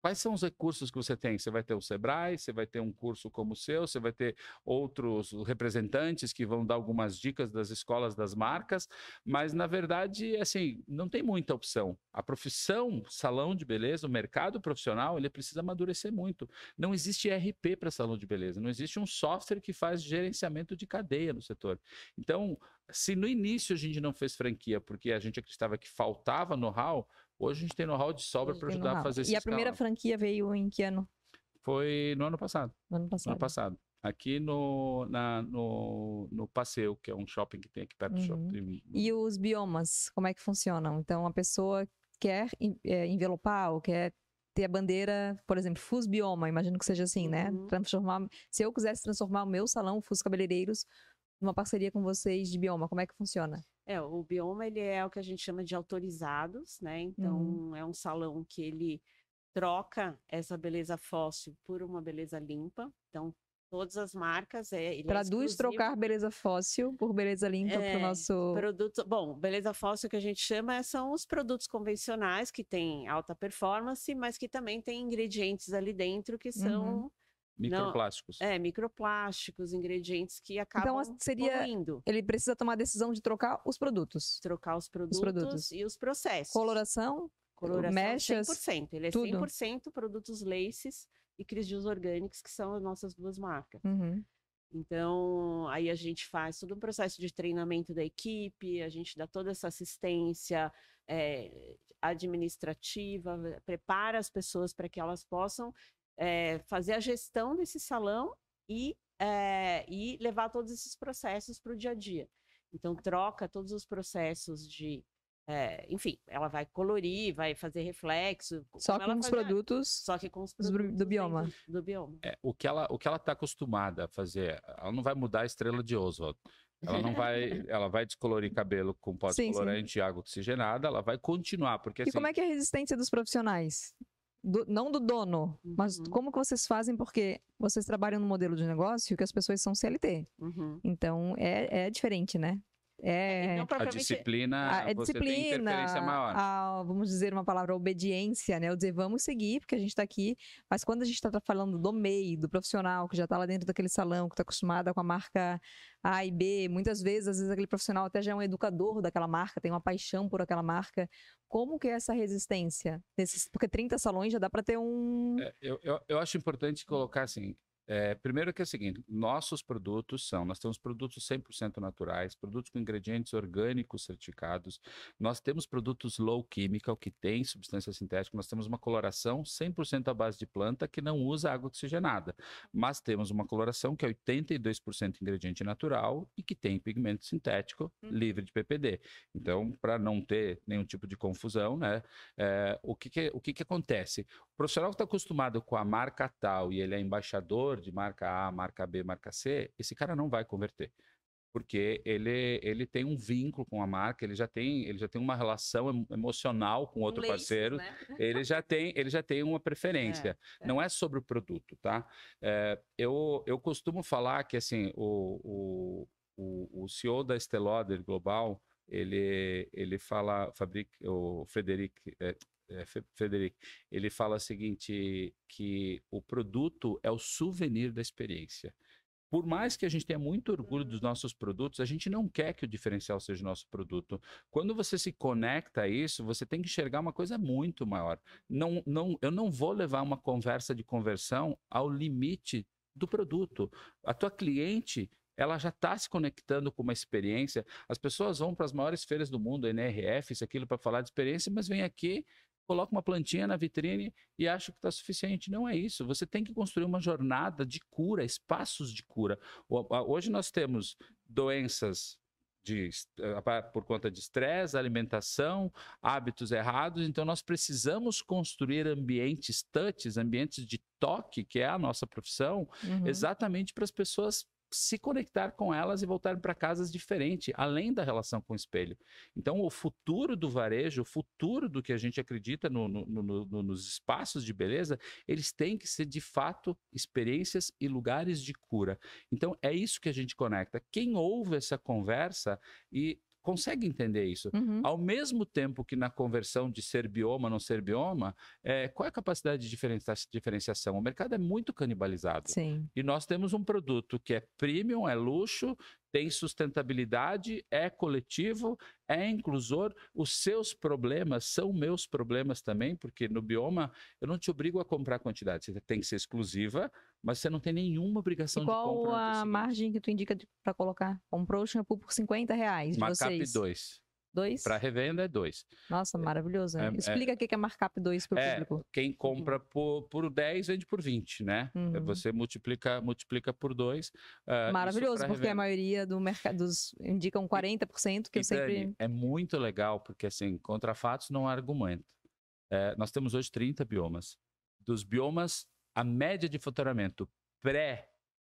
Quais são os recursos que você tem? Você vai ter o Sebrae, você vai ter um curso como o seu, você vai ter outros representantes que vão dar algumas dicas das escolas, das marcas, mas na verdade, assim, não tem muita opção. A profissão, salão de beleza, o mercado profissional, ele precisa amadurecer muito. Não existe RP para salão de beleza, não existe um software que faz gerenciamento de cadeia no setor. Então, se no início a gente não fez franquia porque a gente acreditava que faltava know-how, Hoje a gente tem know-how de sobra para ajudar a fazer esse E a primeira escala. franquia veio em que ano? Foi no ano passado. No ano passado. No ano passado. Aqui no, na, no, no Passeio, que é um shopping que tem aqui perto uhum. do shopping. E os biomas, como é que funcionam? Então, a pessoa quer é, envelopar ou quer ter a bandeira, por exemplo, Fus Bioma, imagino que seja assim, né? Uhum. Transformar, se eu quisesse transformar o meu salão Fus Cabeleireiros numa parceria com vocês de bioma, como é que funciona? É, o bioma ele é o que a gente chama de autorizados, né? Então uhum. é um salão que ele troca essa beleza fóssil por uma beleza limpa. Então todas as marcas é, é traduz é trocar beleza fóssil por beleza limpa é, para o nosso produto. Bom, beleza fóssil que a gente chama é, são os produtos convencionais que têm alta performance, mas que também têm ingredientes ali dentro que são uhum Microplásticos. Não, é, microplásticos, ingredientes que então, acabam então, seria, poluindo. Ele precisa tomar a decisão de trocar os produtos. Trocar os produtos, os produtos. e os processos. Coloração, Coloração mechas, 100%. Ele é tudo. 100% produtos laces e Crisdios Orgânicos, que são as nossas duas marcas. Uhum. Então, aí a gente faz todo um processo de treinamento da equipe, a gente dá toda essa assistência é, administrativa, prepara as pessoas para que elas possam é, fazer a gestão desse salão e, é, e levar todos esses processos para o dia a dia. Então, troca todos os processos de. É, enfim, ela vai colorir, vai fazer reflexo. Só com os produtos. Só que com os produtos do bioma. Do, bioma. É, o que ela o que ela está acostumada a fazer, ela não vai mudar a estrela de Oswald. Ela não vai, (laughs) ela vai descolorir cabelo com pó colorante sim. e água oxigenada, ela vai continuar, porque E assim, como é que é a resistência dos profissionais? do, não do dono, uhum. mas como que vocês fazem, porque vocês trabalham no modelo de negócio que as pessoas são CLT. Uhum. Então, é, é diferente, né? Então, é, então, a disciplina, a, a é disciplina, a, vamos dizer uma palavra, obediência, né? Eu dizer, vamos seguir, porque a gente está aqui, mas quando a gente está falando do MEI, do profissional que já está lá dentro daquele salão, que está acostumada com a marca A e B, muitas vezes, às vezes aquele profissional até já é um educador daquela marca, tem uma paixão por aquela marca. Como que é essa resistência? Nesses, porque 30 salões já dá para ter um... É, eu, eu, eu acho importante colocar assim, é, primeiro que é o seguinte, nossos produtos são, nós temos produtos 100% naturais, produtos com ingredientes orgânicos certificados, nós temos produtos low chemical, que tem substância sintética, nós temos uma coloração 100% à base de planta que não usa água oxigenada, mas temos uma coloração que é 82% ingrediente natural e que tem pigmento sintético uhum. livre de PPD. Então, para não ter nenhum tipo de confusão, né, é, o, que, que o que, que acontece? O profissional que está acostumado com a marca tal e ele é embaixador vendedor de marca A, marca B, marca C, esse cara não vai converter. Porque ele, ele tem um vínculo com a marca, ele já tem, ele já tem uma relação emocional com outro parceiro, né? (laughs) ele, já tem, ele já tem uma é, preferência. É, é. Não é sobre o produto, tá? É, eu, eu costumo falar que assim, o, o, o, o CEO da Stelloder Global, ele, ele fala, Fabric, o Frederic, é, é, eh, Frederico, ele fala o seguinte, que o produto é o souvenir da experiência. Por mais que a gente tenha muito orgulho dos nossos produtos, a gente não quer que o diferencial seja o nosso produto. Quando você se conecta a isso, você tem que enxergar uma coisa muito maior. Não, não, eu não vou levar uma conversa de conversão ao limite do produto. A tua cliente ela já está se conectando com uma experiência. As pessoas vão para as maiores feiras do mundo, NRF, isso aquilo, para falar de experiência, mas vem aqui coloca uma plantinha na vitrine e acha que está suficiente. Não é isso. Você tem que construir uma jornada de cura, espaços de cura. Hoje nós temos doenças de, eh, por conta de estresse, alimentação, hábitos errados. Então, nós precisamos construir ambientes touches, ambientes de toque, que é a nossa profissão, uhum. exatamente para as pessoas se conectar com elas e voltar para casas diferente, além da relação com o espelho. Então, o futuro do varejo, o futuro do que a gente acredita no, no, no, nos espaços de beleza, eles têm que ser de fato experiências e lugares de cura. Então, é isso que a gente conecta. Quem ouve essa conversa e consegue entender isso. Uhum. Ao mesmo tempo que na conversão de ser bioma, não ser bioma, é, qual é a capacidade de diferenciação? O mercado é muito canibalizado. Sim. E nós temos um produto que é premium, é luxo, tem sustentabilidade, é coletivo, é inclusor. Os seus problemas são meus problemas também, porque no bioma eu não te obrigo a comprar quantidade. Você tem que ser exclusiva, mas você não tem nenhuma obrigação Igual de compra. Qual a margem que tu indica para colocar? Comprou o shampoo por 50 reais. Macap 2. Dois? Para revenda é dois. Nossa, é, maravilhoso. É, é, Explica o é, que é markup dois para o é, público. Quem compra uhum. por, por 10 vende por 20, né? Uhum. Você multiplica, multiplica por dois Uh, maravilhoso, porque a maioria do mercado dos indicam 40%, que e, eu sempre. é muito legal, porque assim, contra fatos não há argumento. É, nós temos hoje 30 biomas. Dos biomas, a média de faturamento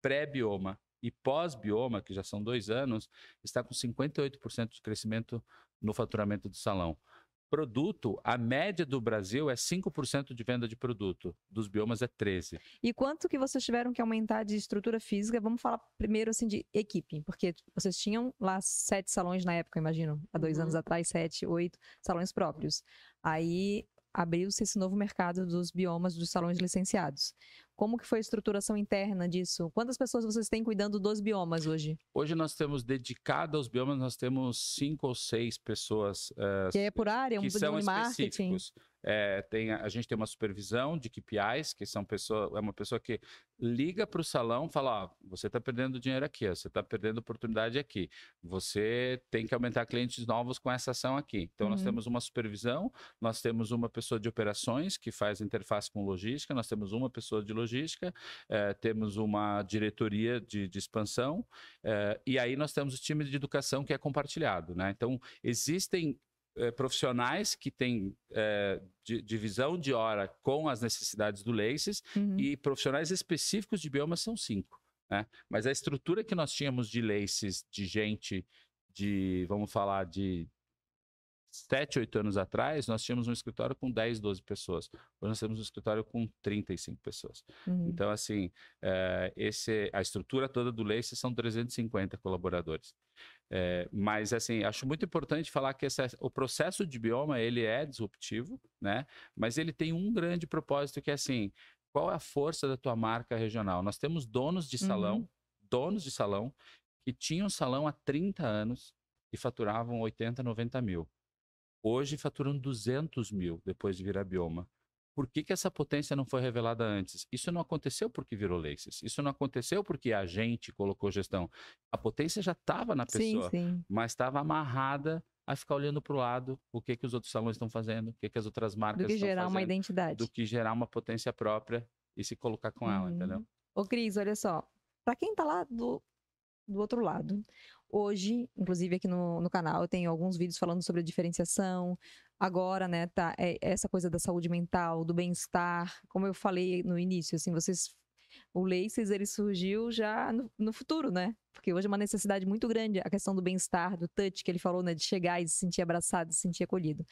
pré-bioma pré e pós-bioma, que já são dois anos, está com 58% de crescimento no faturamento do salão. Produto, a média do Brasil é 5% de venda de produto, dos biomas é 13%. E quanto que vocês tiveram que aumentar de estrutura física? Vamos falar primeiro assim de equipe, porque vocês tinham lá sete salões na época, imagino, há dois uhum. anos atrás, sete, oito salões próprios. Aí abriu-se esse novo mercado dos biomas dos salões licenciados. Como que foi a estruturação interna disso? Quantas pessoas vocês têm cuidando dos biomas hoje? Hoje nós temos dedicado aos biomas, nós temos cinco ou seis pessoas. Uh, que é por área, um que são marketing. específicos. marketing. É, tem, a gente tem uma supervisão de KPIs, que são pessoa, é uma pessoa que liga para o salão e fala: ó, você está perdendo dinheiro aqui, ó, você está perdendo oportunidade aqui, você tem que aumentar clientes novos com essa ação aqui. Então, uhum. nós temos uma supervisão, nós temos uma pessoa de operações que faz interface com logística, nós temos uma pessoa de logística, é, temos uma diretoria de, de expansão, é, e aí nós temos o time de educação que é compartilhado. Né? Então, existem é, profissionais que têm é, divisão de, de hora com as necessidades do LACES uhum. e profissionais específicos de biomas são cinco. Né? Mas a estrutura que nós tínhamos de LACES, de gente, de, vamos falar, de sete, oito anos atrás, nós tínhamos um escritório com 10, 12 pessoas. Hoje nós temos um escritório com 35 pessoas. Uhum. Então, assim, é, esse, a estrutura toda do Laces são 350 colaboradores. É, mas assim, acho muito importante falar que esse, o processo de bioma ele é disruptivo, né? Mas ele tem um grande propósito que é assim, qual é a força da tua marca regional? Nós temos donos de salão, uhum. donos de salão que tinham salão há 30 anos e faturavam 80, 90 mil. Hoje faturam 200 mil depois de virar bioma. Por que, que essa potência não foi revelada antes? Isso não aconteceu porque virou leis. Isso não aconteceu porque a gente colocou gestão. A potência já estava na pessoa, sim, sim. mas estava amarrada a ficar olhando para o lado, o que que os outros salões estão fazendo, o que que as outras marcas estão fazendo. Do que gerar uma identidade. Do que gerar uma potência própria e se colocar com ela, entendeu? Uhum. Ô Cris, olha só, para quem está lá do, do outro lado, Hoje, inclusive aqui no, no canal, eu tenho alguns vídeos falando sobre a diferenciação. Agora, né, tá, é essa coisa da saúde mental, do bem-estar. Como eu falei no início, assim, vocês o Laces ele surgiu já no, no, futuro, né? Porque hoje é uma necessidade muito grande a questão do bem-estar, do touch que ele falou, né? De chegar e se sentir abraçado, se sentir acolhido.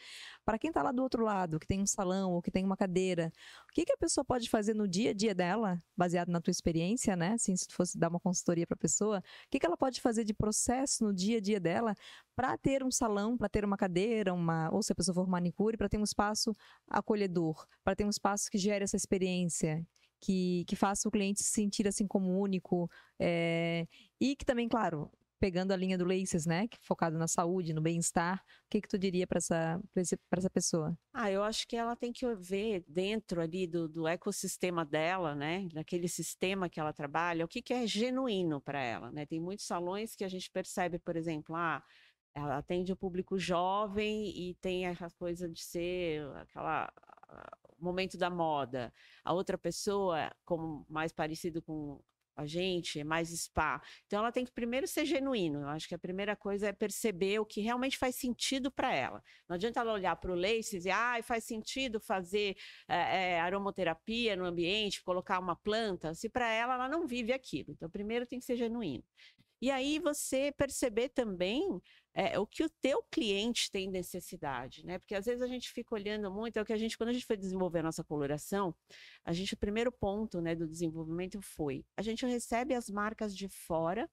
Para quem está lá do outro lado, que tem um salão ou que tem uma cadeira, o que, que a pessoa pode fazer no dia a dia dela, baseado na tua experiência, né? Assim, se tu fosse dar uma consultoria para a pessoa, o que, que ela pode fazer de processo no dia a dia dela para ter um salão, para ter uma cadeira, uma ou se a pessoa for manicure, para ter um espaço acolhedor, para ter um espaço que gere essa experiência, que, que faça o cliente se sentir assim como único. É, e que também, claro, pegando a linha do Laces, né? Que focado na saúde, no bem-estar, o que, que tu diria para essa, para essa pessoa? Ah, eu acho que ela tem que ver dentro ali do, do ecossistema dela, né? Daquele sistema que ela trabalha, o que, que é genuíno para ela, né? Tem muitos salões que a gente percebe, por exemplo, ah, ela atende o público jovem e tem a coisa de ser aquela momento da moda, a outra pessoa, como mais parecido com a gente, é mais spa. Então ela tem que primeiro ser genuíno. Eu acho que a primeira coisa é perceber o que realmente faz sentido para ela. Não adianta ela olhar para o lace e dizer, ah, faz sentido fazer é, é, aromoterapia no ambiente, colocar uma planta, se para ela ela não vive aquilo. Então primeiro tem que ser genuíno. E aí você perceber também é, o que o teu cliente tem necessidade, né? Porque às vezes a gente fica olhando muito, é o que a gente, quando a gente foi desenvolver a nossa coloração, a gente, o primeiro ponto né, do desenvolvimento foi, a gente recebe as marcas de fora,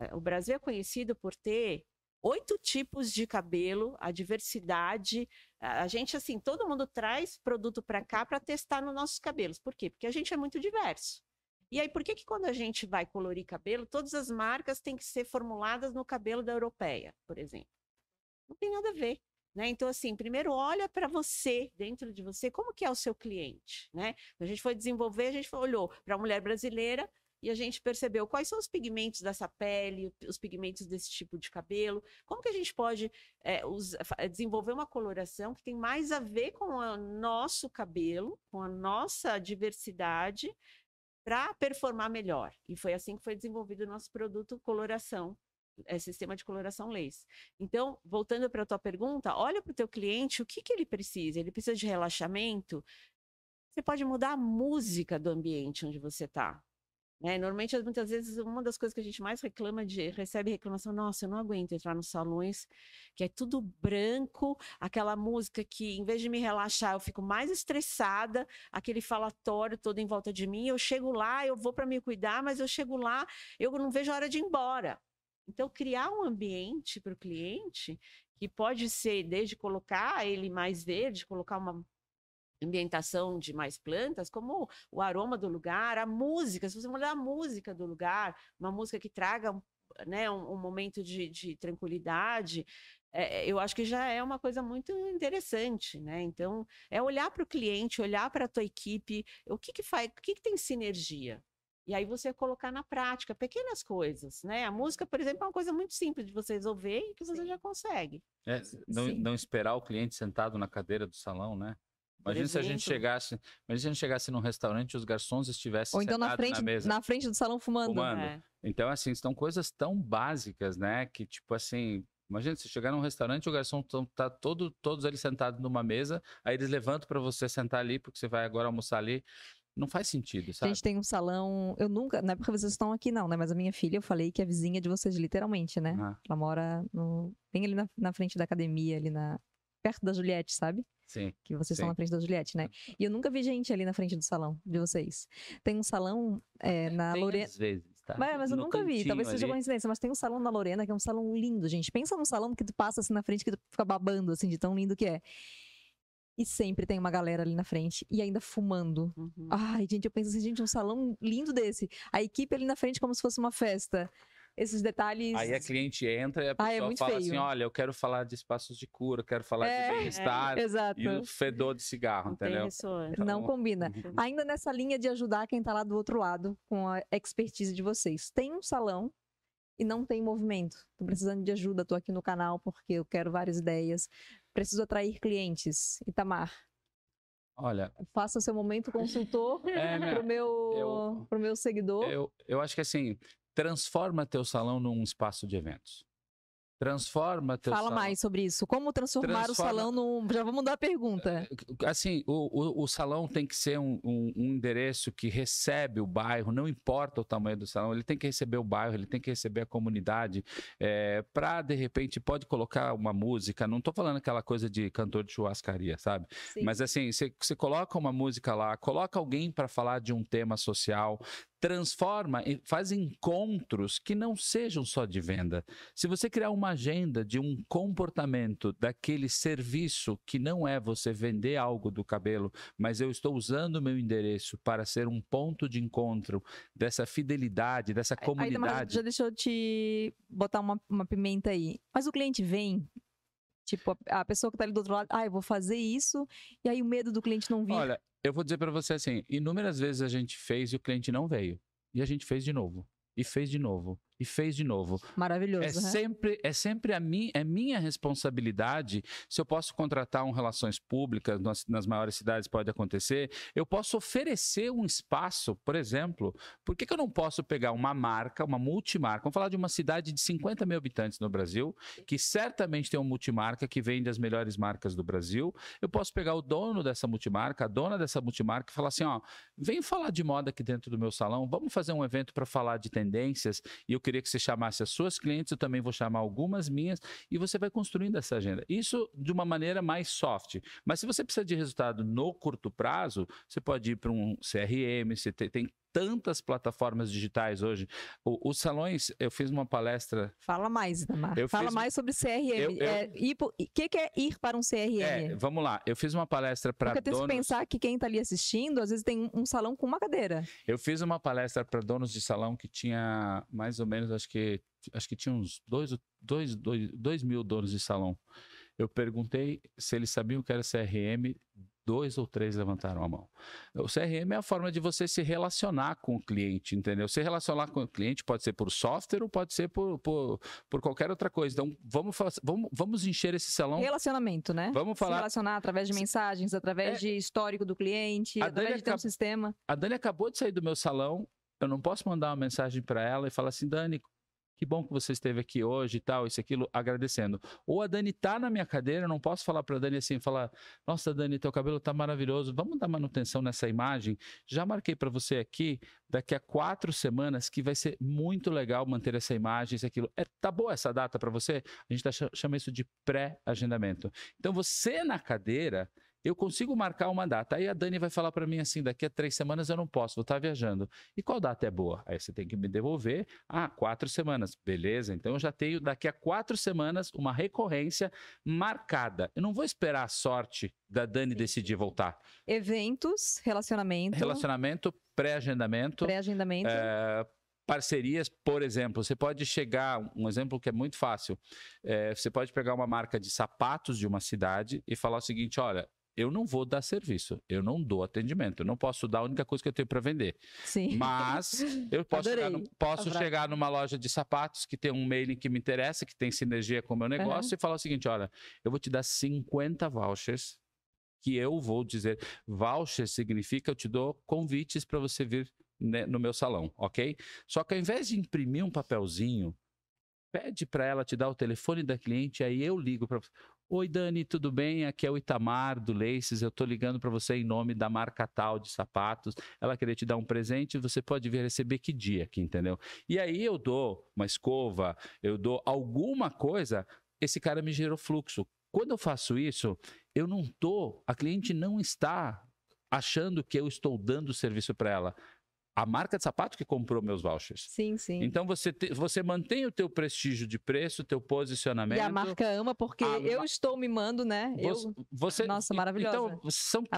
é, o Brasil é conhecido por ter oito tipos de cabelo, a diversidade. A gente, assim, todo mundo traz produto para cá para testar nos nossos cabelos. Por quê? Porque a gente é muito diverso. E aí, por que, que quando a gente vai colorir cabelo, todas as marcas têm que ser formuladas no cabelo da europeia, por exemplo? Não tem nada a ver. Né? Então, assim, primeiro olha para você, dentro de você, como que é o seu cliente. Né? A gente foi desenvolver, a gente foi, olhou para a mulher brasileira e a gente percebeu quais são os pigmentos dessa pele, os pigmentos desse tipo de cabelo, como que a gente pode é, é desenvolver uma coloração que tem mais a ver com o nosso cabelo, com a nossa diversidade, para performar melhor. E foi assim que foi desenvolvido o nosso produto coloração, é, sistema de coloração leis. Então, voltando para a tua pergunta, olha para o teu cliente o que, que ele precisa. Ele precisa de relaxamento. Você pode mudar a música do ambiente onde você está. É, normalmente, muitas vezes, uma das coisas que a gente mais reclama de recebe reclamação, nossa, eu não aguento entrar nos salões, que é tudo branco, aquela música que, em vez de me relaxar, eu fico mais estressada, aquele falatório todo em volta de mim. Eu chego lá, eu vou para me cuidar, mas eu chego lá, eu não vejo a hora de ir embora. Então, criar um ambiente para o cliente que pode ser desde colocar ele mais verde, colocar uma ambientação de mais plantas, como o aroma do lugar, a música, se você mudar a música do lugar, uma música que traga né, um, um momento de, de tranquilidade, é, é, eu acho que já é uma coisa muito interessante, né? Então, é olhar para o cliente, olhar para a tua equipe, o que que faz, o que que tem sinergia? E aí você colocar na prática pequenas coisas, né? A música, por exemplo, é uma coisa muito simples de você resolver e que você Sim. já consegue. É, não, não, esperar o cliente sentado na cadeira do salão, né? Imagina se a gente chegasse, imagina se a gente chegasse num restaurante e os garçons estivessem Ou então na frente, na, mesa, na frente do salão fumando. fumando. É. Então, assim, são coisas tão básicas, né? Que, tipo assim, Imagina se chegar num restaurante, o garçom tá todo, todos ali sentados numa mesa, aí eles levantam para você sentar ali, porque você vai agora almoçar ali. Não faz sentido, sabe? A gente tem um salão. Eu nunca. Não é porque vocês estão aqui, não, né? Mas a minha filha, eu falei que é vizinha de vocês, literalmente, né? Ah. Ela mora no, bem ali na, na frente da academia, ali na, perto da Juliette, sabe? Sim. Que vocês sim. estão na frente da Juliette, né? E eu nunca vi gente ali na frente do salão de vocês. Tem um salão é, na Lorena. Às vezes, tá? Mas, mas eu nunca vi, talvez seja ali. coincidência, mas tem um salão na Lorena que é um salão lindo, gente. Pensa num salão que tu passa assim na frente que tu fica babando, assim, de tão lindo que é. E sempre tem uma galera ali na frente e ainda fumando. Uhum. Ai, gente, eu penso assim, gente, um salão lindo desse. A equipe ali na frente como se fosse uma festa esses detalhes. Aí a cliente entra e a pessoa ah, é fala assim, feio. assim: olha, eu quero falar de espaços de cura, quero falar é, de bem-estar. É, (laughs) exato. E o fedor de cigarro, não entendeu? Então... Não combina. (laughs) Ainda nessa linha de ajudar quem está lá do outro lado com a expertise de vocês. Tem um salão e não tem movimento. Tô precisando de ajuda, tô aqui no canal porque eu quero várias ideias. Preciso atrair clientes. Itamar, Olha, faça seu momento consultor é, para o meu, pro meu seguidor. Eu, eu acho que assim, transforma teu salão num espaço de eventos. Transforma teu Fala salão. mais sobre isso. Como transformar transforma... o salão num. (laughs) Já vou mudar a pergunta. É, é, é, assim, o, o, o salão tem que ser um, um, um, endereço que recebe o bairro, não importa o tamanho do salão, ele tem que receber o bairro, ele tem que receber a comunidade. É, para, de repente, pode colocar uma música. Não estou falando aquela coisa de cantor de churrascaria, sabe? Sim. Mas assim, você coloca uma música lá, coloca alguém para falar de um tema social, transforma, e faz encontros que não sejam só de venda. Se você criar uma agenda de um comportamento daquele serviço que não é você vender algo do cabelo, mas eu estou usando o meu endereço para ser um ponto de encontro dessa fidelidade, dessa comunidade. Aí, já deixou te botar uma, uma pimenta aí. Mas o cliente vem Tipo, a, pessoa que está ali do outro lado, ah, eu vou fazer isso, e aí o medo do cliente não vir. Olha, eu vou dizer para você assim, inúmeras vezes a gente fez e o cliente não veio. E a gente fez de novo. E fez de novo e fez de novo. É Maravilhoso. É né? sempre é sempre a mim é minha responsabilidade se eu posso contratar um relações públicas nas, nas maiores cidades pode acontecer. Eu posso oferecer um espaço, por exemplo. Por que, que eu não posso pegar uma marca, uma multimarca? Vamos falar de uma cidade de 50 mil habitantes no Brasil que certamente tem uma multimarca que vende as melhores marcas do Brasil. Eu posso pegar o dono dessa multimarca, a dona dessa multimarca e falar assim, ó, vem falar de moda aqui dentro do meu salão. Vamos fazer um evento para falar de tendências e eu queria que você chamasse as suas clientes, eu também vou chamar algumas minhas, e você vai construindo essa agenda. Isso de uma maneira mais soft. Mas se você precisa de resultado no curto prazo, você pode ir para um CRM, você tem tantas plataformas digitais hoje. O, os salões, eu fiz uma palestra. Fala mais, Eu Fala fiz... mais sobre CRM. O é, que, que é ir para um CRM? É, vamos lá. Eu fiz uma palestra para. Porque donos... tem que pensar que quem está ali assistindo, às vezes tem um, um, salão com uma cadeira. Eu fiz uma palestra para donos de salão que tinha mais ou menos, acho que acho que tinha uns dois, dois, dois, dois mil donos de salão. Eu perguntei se eles sabiam o que era CRM dois ou três levantaram a mão. O CRM é a forma de você se relacionar com o cliente, entendeu? Se relacionar com o cliente pode ser por software ou pode ser por, por, por qualquer outra coisa. Então, vamos, vamos, vamos encher esse salão. Relacionamento, né? Vamos falar. Se relacionar através de mensagens, através é... de histórico do cliente, a através Dani de ter acab... um sistema. A Dani acabou de sair do meu salão. Eu não posso mandar uma mensagem para ela e falar assim, Dani, que bom que você esteve aqui hoje e tal, isso aquilo, agradecendo. Ou a Dani tá na minha cadeira, eu não posso falar para a Dani assim, falar, nossa Dani, teu cabelo tá maravilhoso, vamos dar manutenção nessa imagem? Já marquei para você aqui, daqui a quatro semanas, que vai ser muito legal manter essa imagem, isso aquilo. É, tá boa essa data para você? A gente tá, chama isso de pré-agendamento. Então você na cadeira eu consigo marcar uma data. Aí a Dani vai falar para mim assim: daqui a três semanas eu não posso, vou estar tá viajando. E qual data é boa? Aí você tem que me devolver. Ah, quatro semanas. Beleza, então eu já tenho daqui a quatro semanas uma recorrência marcada. Eu não vou esperar a sorte da Dani Sim. decidir voltar. Eventos, relacionamento. Relacionamento, pré-agendamento. Pré-agendamento. É, parcerias, por exemplo, você pode chegar, um exemplo que é muito fácil, é, você pode pegar uma marca de sapatos de uma cidade e falar o seguinte, olha, eu não vou dar serviço, eu não dou atendimento, eu não posso dar a única coisa que eu tenho para vender. Sim. Mas eu (laughs) posso, chegar, no, posso chegar, numa loja de sapatos que tem um mailing que me interessa, que tem sinergia com o meu negócio, uhum. e falar o seguinte: olha, eu vou te dar 50 vouchers que eu vou dizer. Voucher significa eu te dou convites para você vir né, no meu salão, ok? Só que ao invés de imprimir um papelzinho, pede para ela te dar o telefone da cliente, aí eu ligo para Oi, Dani, tudo bem? Aqui é o Itamar do Laces. Eu estou ligando para você em nome da marca tal de sapatos. Ela queria te dar um presente. Você pode vir receber que dia aqui, entendeu? E aí eu dou uma escova, eu dou alguma coisa. Esse cara me gerou fluxo. Quando eu faço isso, eu não tô, a cliente não está achando que eu estou dando serviço para ela a marca de sapato que comprou meus vouchers. Sim, sim. Então você, te, você mantém o teu prestígio de preço, o teu posicionamento. E a marca ama porque a, eu estou mimando, né? Você, eu, você, nossa, então, maravilhosa. Então são 500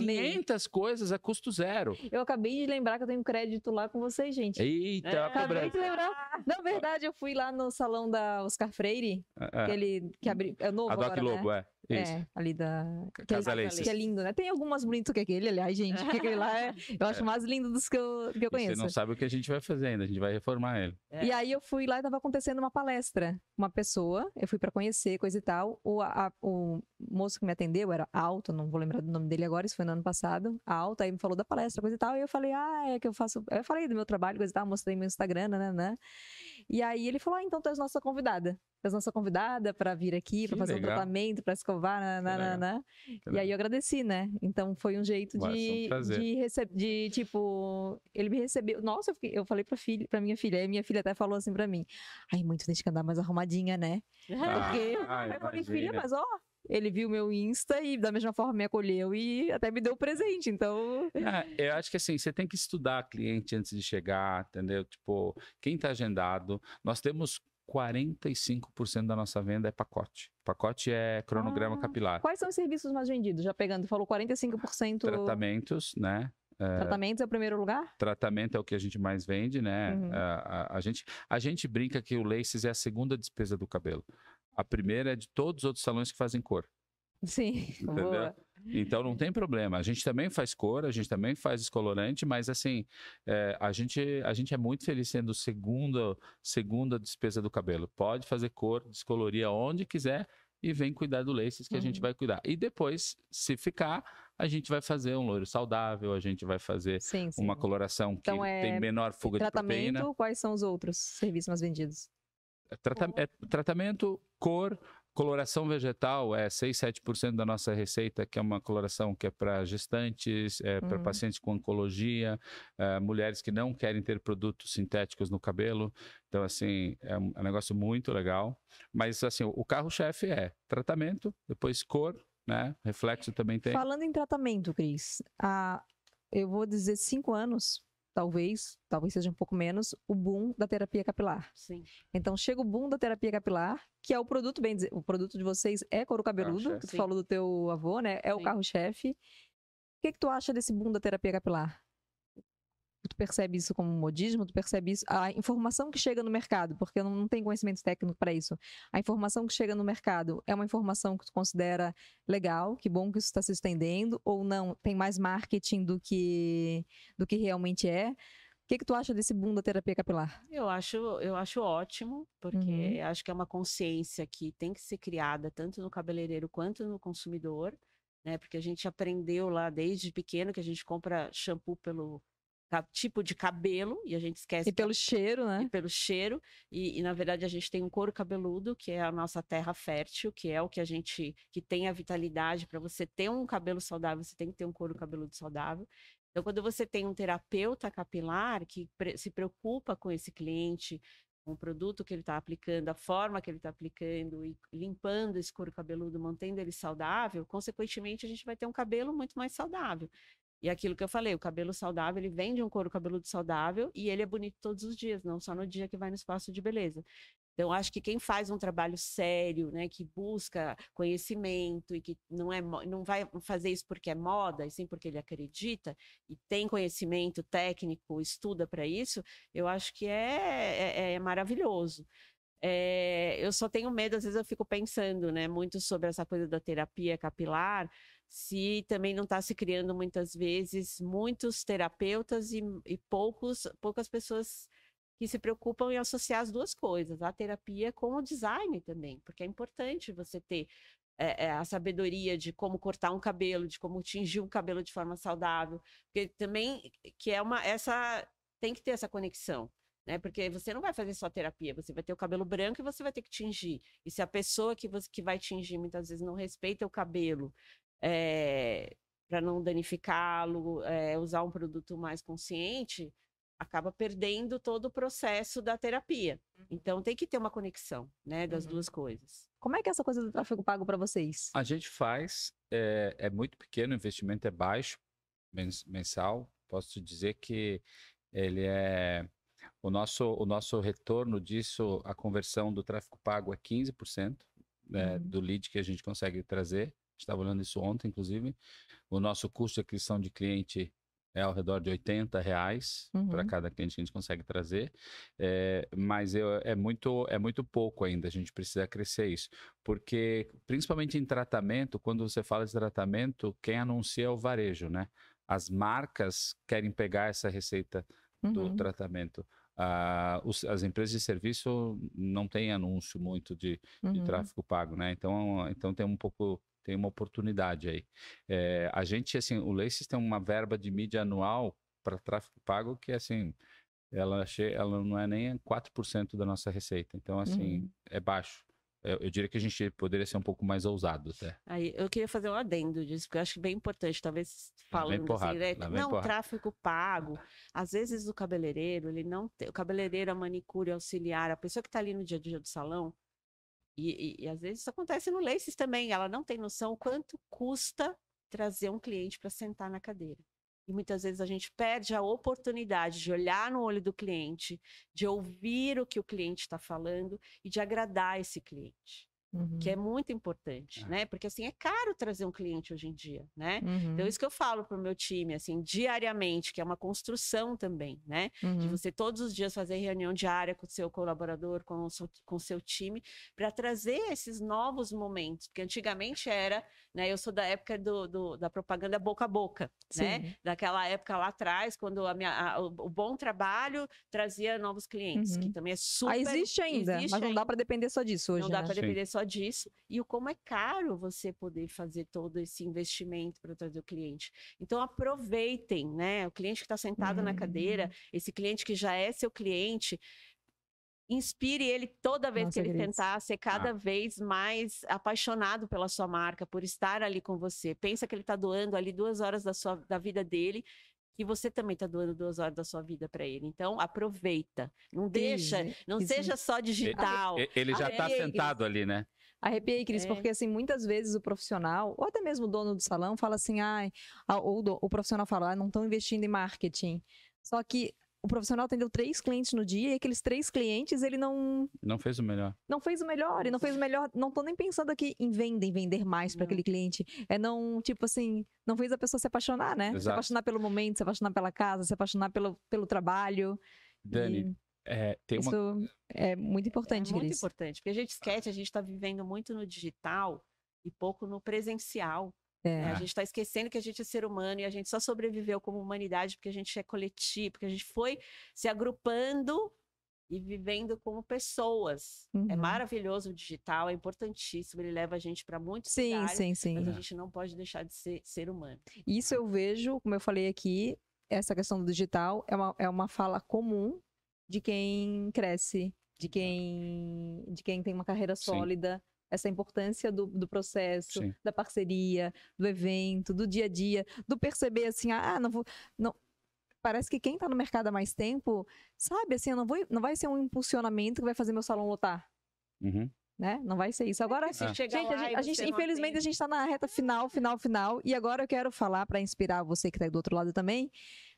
Amei. coisas a custo zero. Eu acabei de lembrar que eu tenho crédito lá com vocês, gente. Eita, é, acabei de lembrar. Na verdade, eu fui lá no salão da Oscar Freire, é, é. ele que abriu, é novo a agora, Doc né? Lobo, né? é. Isso. É, ali da. Que é, que é, lindo, né? Tem algumas bonitas que é aquele, aliás, gente. Que é aquele lá é, eu acho (laughs) é. mais lindo dos que eu, que eu conheço. você não sabe o que a gente vai fazer ainda, a gente vai reformar ele. É. E aí eu fui lá e tava acontecendo uma palestra. Uma pessoa, eu fui para conhecer, coisa e tal. O, a, o moço que me atendeu era alto, não vou lembrar do nome dele agora, isso foi no ano passado. Alto, aí me falou da palestra, coisa e tal. E eu falei, ah, é que eu faço. Eu falei do meu trabalho, coisa e tal, mostrei meu Instagram, né? né? E aí ele falou: ah, então tu és nossa convidada. Tu és nossa convidada para vir aqui, para fazer legal. um tratamento, para escovar, nananana. E aí eu agradeci, né? Então foi um jeito Ué, de, é um de, receber, de, tipo, ele me recebeu. Nossa, eu, fiquei, eu falei pra, filha, minha filha, aí minha filha até falou assim pra mim: ai, muito tem que andar mais arrumadinha, né? Ah, Porque... ai, (laughs) ah, eu falei, filha, mas ó ele viu meu Insta e da mesma forma me acolheu e até me deu um presente, então... É, eu acho que assim, você tem que estudar cliente antes de chegar, entendeu? Tipo, quem está agendado, nós temos 45% da nossa venda é pacote. Pacote é cronograma ah, capilar. Quais são os serviços mais vendidos? Já pegando, falou 45%... Tratamentos, né? É, Tratamentos é o primeiro lugar? Tratamento é o que a gente mais vende, né? Uhum. A, é, a, a, gente, a gente brinca que o laces é a segunda despesa do cabelo. A primeira é de todos os outros salões que fazem cor. Sim, (laughs) entendeu? Boa. Então não tem problema. A gente também faz cor, a gente também faz descolorante, mas assim, é, a, gente, a gente é muito feliz sendo segunda, segunda despesa do cabelo. Pode fazer cor, descolorir aonde quiser e vem cuidar do laces que uhum. a gente uhum. vai cuidar. E depois, se ficar, a gente vai fazer um loiro saudável, a gente vai fazer sim, sim. uma coloração então, que é... tem menor fuga de proteína. Tratamento, quais são os outros serviços mais vendidos? Tá. é, tratamento, cor, coloração vegetal é 6, 7% da nossa receita, que é uma coloração que é para gestantes, é para uhum. pacientes com oncologia, é, mulheres que não querem ter produtos sintéticos no cabelo. Então, assim, é um, é um negócio muito legal. Mas, assim, o carro-chefe é tratamento, depois cor, né? Reflexo também tem. Falando em tratamento, Cris, há, eu vou dizer cinco anos talvez, talvez seja um pouco menos, o boom da terapia capilar. Sim. Então chega o boom da terapia capilar, que é o produto, bem dizer, o produto de vocês é couro cabeludo, que tu falou do teu avô, né? É Sim. o carro-chefe. O que, que tu acha desse boom da terapia capilar? tu percebe isso como modismo, tu percebe isso, a informação que chega no mercado, porque eu não, não tenho conhecimento técnico para isso, a informação que chega no mercado é uma informação que tu considera legal, que bom que isso está se estendendo, ou não, tem mais marketing do que, do que realmente é. O que, que tu acha desse boom da terapia capilar? Eu acho, eu acho ótimo, porque uhum. acho que é uma consciência que tem que ser criada tanto no cabeleireiro quanto no consumidor, né? Porque a gente aprendeu lá desde pequeno que a gente compra shampoo pelo tipo de cabelo, e a gente esquece. E pelo cheiro, né? E pelo cheiro. E, e, na verdade, a gente tem um couro cabeludo, que é a nossa terra fértil, que é o que a gente. que tem a vitalidade. Para você ter um cabelo saudável, você tem que ter um couro cabeludo saudável. Então, quando você tem um terapeuta capilar que se preocupa com esse cliente, com o produto que ele está aplicando, a forma que ele está aplicando e limpando esse couro cabeludo, mantendo ele saudável, consequentemente a gente vai ter um cabelo muito mais saudável. E aquilo que eu falei, o cabelo saudável, ele vem de um couro cabeludo saudável e ele é bonito todos os dias, não só no dia que vai no espaço de beleza. Então, acho que quem faz um trabalho sério, né, que busca conhecimento e que não, é, não vai fazer isso porque é moda, e sim porque ele acredita e tem conhecimento técnico, estuda para isso, eu acho que é, é, é, é maravilhoso. É, eu só tenho medo, às vezes eu fico pensando né, muito sobre essa coisa da terapia capilar se também não está se criando muitas vezes muitos terapeutas e, e poucos, poucas pessoas que se preocupam em associar as duas coisas, a terapia com o design também, porque é importante você ter é, a sabedoria de como cortar um cabelo, de como tingir um cabelo de forma saudável, porque também que é uma essa tem que ter essa conexão. Né? Porque você não vai fazer só terapia, você vai ter o cabelo branco e você vai ter que tingir. E se a pessoa que, você, que vai tingir muitas vezes não respeita o cabelo, é, eh, para não danificá-lo, é, usar um produto mais consciente, acaba perdendo todo o processo da terapia. Uhum. Então tem que ter uma conexão, né, das uhum. duas coisas. Como é que é essa coisa do tráfego pago para vocês? A gente faz, é, é, muito pequeno, o investimento é baixo, mensal. Posso dizer que ele é o nosso o nosso retorno disso, a conversão do tráfego pago é 15% né, uhum. do lead que a gente consegue trazer estava olhando isso ontem, inclusive. O nosso custo de aquisição de cliente é ao redor de 80 reais uhum. para cada cliente que a gente consegue trazer, é, mas eu, é, muito, é muito pouco ainda, a gente precisa crescer isso, porque principalmente em tratamento, quando você fala de tratamento, quem anuncia é o varejo, né? As marcas querem pegar essa receita do uhum. tratamento. Ah, os, as empresas de serviço não têm anúncio muito de, uhum. de tráfego pago, né? Então, então tem um pouco tem uma oportunidade aí. É, a gente, assim, o Laces tem uma verba de mídia anual para tráfego pago que, assim, ela, ela não é nem 4% da nossa receita. Então, assim, uhum. é baixo. Eu, eu, diria que a gente poderia ser um pouco mais ousado até. Aí, eu queria fazer um adendo disso, porque eu acho é bem importante, talvez falando assim, porrada, assim, né? Não, porrada. tráfico pago. Às vezes o cabeleireiro, ele não tem. O cabeleireiro, a manicure, auxiliar, a pessoa que está ali no dia a dia do salão, e, e, e às vezes isso acontece no Laces também, ela não tem noção quanto custa trazer um cliente para sentar na cadeira. E muitas vezes a gente perde a oportunidade de olhar no olho do cliente, de ouvir o que o cliente está falando e de agradar esse cliente. Uhum. que é muito importante, é. né? Porque assim é caro trazer um cliente hoje em dia, né? Então, uhum. Então isso que eu falo para o meu time assim diariamente, que é uma construção também, né? Uhum. De você todos os dias fazer reunião diária com o seu colaborador, com o seu, com o seu time, para trazer esses novos momentos, porque antigamente era né? Eu sou da época do, do, da propaganda boca a boca, né, Sim. né? Daquela época lá atrás, quando a minha, a, o, o, bom trabalho trazia novos clientes, uhum. que também é ah, super. Ah, existe ainda, existe mas não ainda. dá para depender só disso hoje. Não né? dá para depender só disso. E o como é caro você poder fazer todo esse investimento para trazer o cliente. Então aproveitem, né? O cliente que está sentado uhum. na cadeira, esse cliente que já é seu cliente inspire ele toda vez Nossa, que ele Gris. tentar ser ah. cada ah. vez mais apaixonado pela sua marca, por estar ali com você. Pensa que ele está doando ali duas horas da, sua, da vida dele e você também está doando duas horas da sua vida para ele. Então, aproveita. Não deixa, não seja só digital. Ele já está sentado ali, né? Arrepiei, Cris, é. porque assim, muitas vezes o profissional, ou até mesmo o dono do salão, fala assim, ai, ou o profissional fala, ah, não estão investindo em marketing. Só que o profissional atendeu três clientes no dia e aqueles três clientes ele não não fez o melhor não fez o melhor e não fez o melhor não tô nem pensando aqui em venda em vender mais para aquele cliente é não tipo assim não fez a pessoa se apaixonar né Exato. se apaixonar pelo momento se apaixonar pela casa se apaixonar pelo, pelo trabalho Dani É, tem Isso é muito importante, é Muito Cris. importante, porque a gente esquece, a gente está vivendo muito no digital e pouco no presencial. É. A é. gente está esquecendo que a gente é ser humano e a gente só sobreviveu como humanidade porque a gente é coletivo, porque a gente foi se agrupando e vivendo como pessoas. É uhum. É maravilhoso o digital, é importantíssimo, ele leva a gente para muitos sim, lugares, sim, sim. mas a gente não pode deixar de ser ser humano. Isso eu vejo, como eu falei aqui, essa questão do digital é uma, é uma fala comum de quem cresce, de quem, de quem tem uma carreira sólida. Sim essa importância do, do processo, Sim. da parceria, do evento, do dia a dia, do perceber assim, ah, não vou. Não, parece que quem está no mercado há mais tempo sabe assim, não, vou, não vai ser um impulsionamento que vai fazer meu salão lotar. Uhum. Né? Não vai ser isso. Agora, é se gente, a gente, a gente infelizmente, a gente está na reta final, final, final. E agora eu quero falar para inspirar você que está do outro lado também,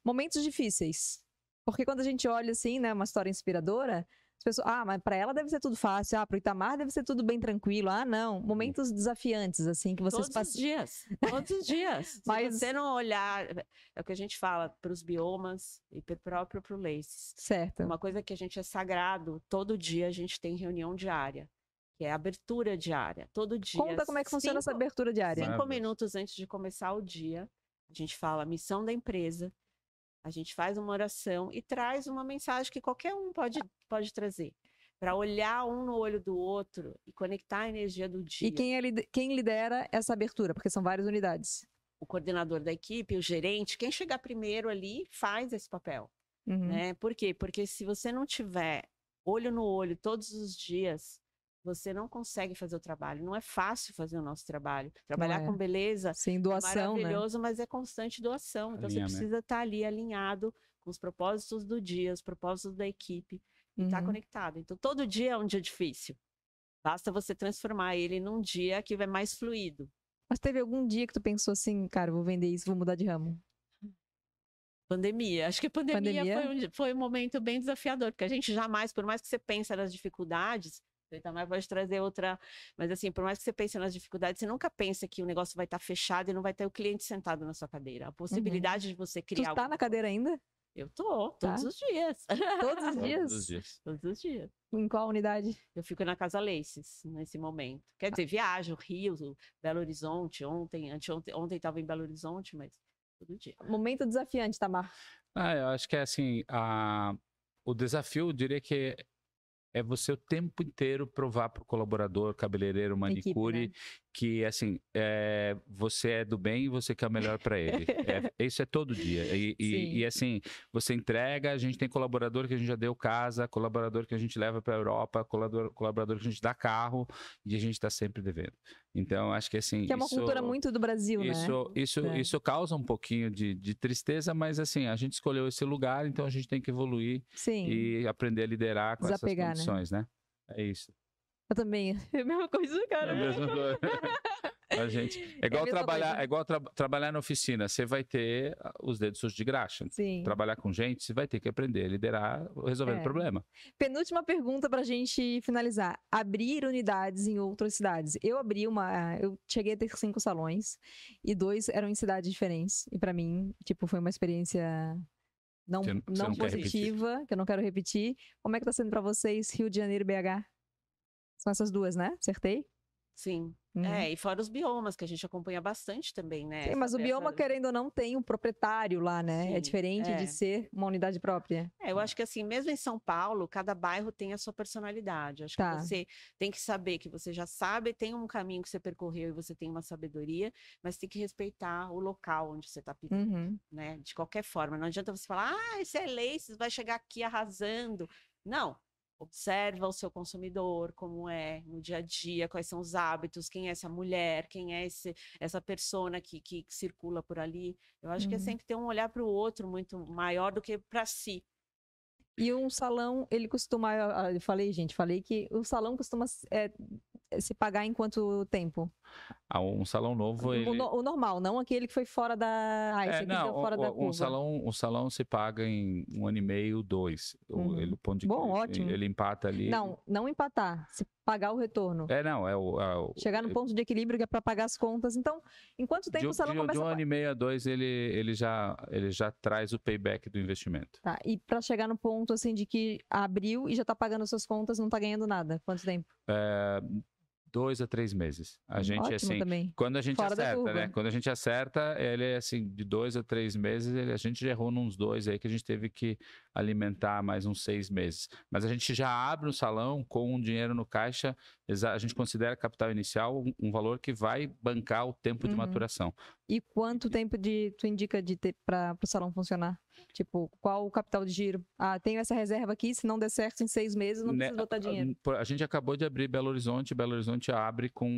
momentos difíceis. Porque quando a gente olha assim, né, uma história inspiradora, pessoas, ah, mas para ela deve ser tudo fácil, ah, para o Itamar deve ser tudo bem tranquilo. Ah, não, momentos desafiantes assim que vocês passam. Todos os dias, todos os dias. (laughs) mas Se você não olhar, é o que a gente fala para os biomas e pro próprio para o Laces. Certo. Uma coisa que a gente é sagrado, todo dia a gente tem reunião diária. Que é abertura diária, todo dia. Conta como é que funciona cinco, essa abertura diária. Cinco minutos antes de começar o dia, a gente fala a missão da empresa, a gente faz uma oração e traz uma mensagem que qualquer um pode, pode trazer. Para olhar um no olho do outro e conectar a energia do dia. E quem, é, quem lidera essa abertura? Porque são várias unidades. O coordenador da equipe, o gerente, quem chegar primeiro ali faz esse papel. Uhum. Né? Por quê? Porque se você não tiver olho no olho todos os dias, você não consegue fazer o trabalho. Não é fácil fazer o nosso trabalho. Trabalhar é. com beleza Sem é doação, é maravilhoso, né? mas é constante doação. Então Alinha, você precisa estar né? tá ali alinhado com os propósitos do dia, os propósitos da equipe, e estar tá uhum. tá conectado. Então todo dia é um dia difícil. Basta você transformar ele num dia que vai mais fluido. Mas teve algum dia que tu pensou assim, cara, vou vender isso, vou mudar de ramo? Pandemia. Acho que a pandemia, pandemia? Foi, um, foi um momento bem desafiador, porque a gente jamais, por mais que você pense nas dificuldades, então, mas pode trazer outra. Mas, assim, por mais que você pense nas dificuldades, você nunca pensa que o negócio vai estar tá fechado e não vai ter o cliente sentado na sua cadeira. A uhum. possibilidade uhum. de você criar. Tu está na cadeira ainda? Eu tô, tá. todos tá. os dias. Todos os (laughs) dias? Todos os dias. Todos os dias. Em qual unidade? Eu fico na Casa Laces, nesse momento. Quer dizer, viajo, Rio, Belo Horizonte, ontem, anteontem, ontem estava em Belo Horizonte, mas todo dia. Momento desafiante, Tamar. Ah, eu acho que é assim, a... o desafio, eu diria que é você o tempo inteiro provar para o colaborador, cabeleireiro, manicure, Equipe, né? que assim é, você é do bem e você quer o melhor para ele. É, (laughs) isso é todo dia. E, e, e, assim, você entrega, a gente tem colaborador que a gente já deu casa, colaborador que a gente leva para a Europa, colaborador, colaborador que a gente dá carro e a gente está sempre devendo. Então, acho que assim. Que é uma isso, cultura muito do Brasil, né? isso, né? Isso, é. isso causa um pouquinho de, de, tristeza, mas assim, a gente escolheu esse lugar, então a gente tem que evoluir Sim. e aprender a liderar com Desapegar, essas né? condições, né? né? É isso. Eu também. (laughs) É a mesma coisa, cara. É a né? mesma coisa. (laughs) a gente. É, é igual, é trabalhar, coisa. é igual tra trabalhar na oficina. Você vai ter ah, os dedos sujos de graxa. Sim. Trabalhar com gente, você vai ter que aprender a liderar, resolver é. o problema. Penúltima pergunta para a gente finalizar. Abrir unidades em outras cidades. Eu abri uma. Eu cheguei a ter cinco salões e dois eram em cidades diferentes. E para mim, tipo, foi uma experiência não, não, não positiva, que eu não quero repetir. Como é que tá sendo para vocês Rio de Janeiro BH? São essas duas, né? Acertei? Sim. É, uhum. É, e fora os biomas, que a gente acompanha bastante também, né? Sim, mas o bioma, essa... querendo ou não, tem um proprietário lá, né? É Sim, é diferente é. de ser uma unidade própria. É, eu acho que assim, mesmo em São Paulo, cada bairro tem a sua personalidade. Acho tá. que você tem que saber que você já sabe, tem um caminho que você percorreu e você tem uma sabedoria, mas tem que respeitar o local onde você está pisando, uhum. né? De qualquer forma. Não adianta você falar, ah, isso é lei, você vai chegar aqui arrasando. Não, observa o seu consumidor, como é no dia a dia, quais são os hábitos, quem é essa mulher, quem é esse, essa persona que, que, circula por ali. Eu acho uhum. que é uhum. sempre ter um olhar para o outro muito maior do que para si. E um salão, ele costuma. Eu falei, gente, falei que o salão costuma é, se pagar em quanto tempo? Ah, um salão novo. O, ele... o, normal, não aquele que foi fora da. Ah, esse é, não, fora o, da curva. Um salão, um salão se paga em um ano e meio, dois. Uhum. Ele, ponto de, Bom, ótimo. Ele empata ali. Não, não empatar. Se pagar o retorno. É, não. É o, é o Chegar no é ponto de equilíbrio que é para pagar as contas. Então, em quanto tempo de, o salão de, começa? De um ano e meio a dois, ele, ele, já, ele já traz o payback do investimento. Tá. E para chegar no ponto assim de que abriu e já está pagando suas contas, não está ganhando nada. Quanto tempo? É, dois a três meses. A hum, gente, Ótimo assim, também. quando a gente Fora acerta, né? Quando a gente acerta, ele é assim, de dois a três meses, ele, a gente errou nos dois aí que a gente teve que alimentar mais uns seis meses. Mas a gente já abre um salão com um dinheiro no caixa, a gente considera capital inicial um valor que vai bancar o tempo uhum. de maturação. E quanto tempo de tu indica de ter para o salão funcionar? Tipo, qual o capital de giro? Ah, tenho essa reserva aqui, se não der certo em seis meses, não né, preciso botar dinheiro. A, a, gente acabou de abrir Belo Horizonte, Belo Horizonte abre com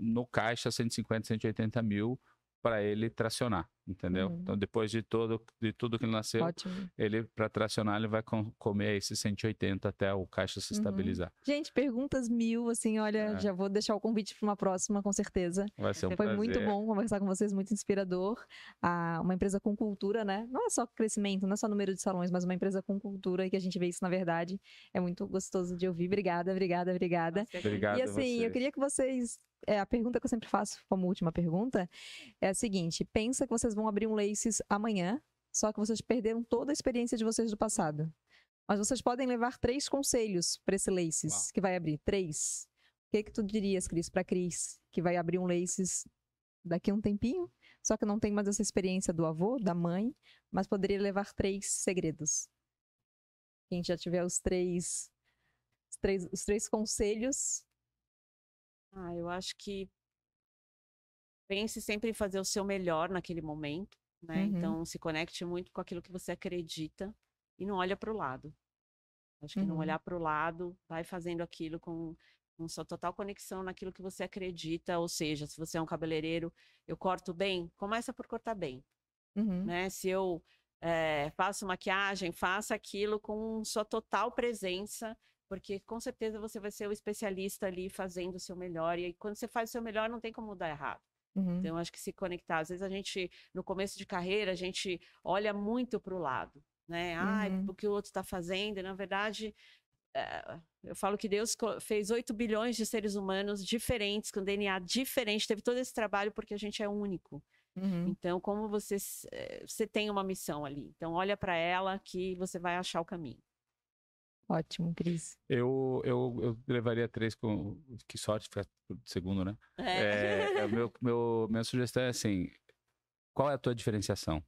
no caixa 150, 180 mil para ele tracionar entendeu? Então, uhum. Então depois de todo de tudo que ele nasceu, Ótimo. ele para tracionar ele vai com, comer esse esses 180 até o caixa se uhum. estabilizar. Gente, perguntas mil, assim, olha, é. já vou deixar o convite para uma próxima com certeza. Vai ser um Foi prazer. muito bom conversar com vocês, muito inspirador. Ah, uma empresa com cultura, né? Não é só crescimento, não é só número de salões, mas uma empresa com cultura e que a gente vê isso na verdade. É muito gostoso de ouvir. Obrigada, obrigada, obrigada. Nossa, Obrigado e assim, eu queria que vocês é, a pergunta que eu sempre faço como última pergunta é a seguinte: pensa que vocês vocês vão abrir um Laces amanhã, só que vocês perderam toda a experiência de vocês do passado. Mas vocês podem levar três conselhos para esse Laces Uau. que vai abrir. Três. O que, que tu dirias, Cris, para Cris, que vai abrir um Laces daqui a um tempinho? Só que não tem mais essa experiência do avô, da mãe, mas poderia levar três segredos. Quem já tiver os três, os três, os três conselhos. Ah, eu acho que pense sempre em fazer o seu melhor naquele momento, né? Uhum. Então se conecte muito com aquilo que você acredita e não olha para o lado. Acho que uhum. não olhar para o lado, vai fazendo aquilo com, com sua total conexão naquilo que você acredita. Ou seja, se você é um cabeleireiro, eu corto bem, começa por cortar bem. Uhum. Né? Se eu é, faço maquiagem, faça aquilo com sua total presença, porque com certeza você vai ser o especialista ali fazendo o seu melhor. E quando você faz o seu melhor, não tem como dar errado. Uhum. Então, acho que se conectar. Às vezes a gente, no começo de carreira, a gente olha muito para o lado, né? Ah, uhum. o que o outro está fazendo. E, na verdade, eh, eu falo que Deus fez 8 bilhões de seres humanos diferentes, com DNA diferente, teve todo esse trabalho porque a gente é único. Uhum. Então, como você, eh, você tem uma missão ali? Então, olha para ela que você vai achar o caminho. Ótimo, Cris. Eu, eu, eu levaria três com. Que sorte ficar segundo, né? É. é meu, meu, minha sugestão é assim: qual é a tua diferenciação?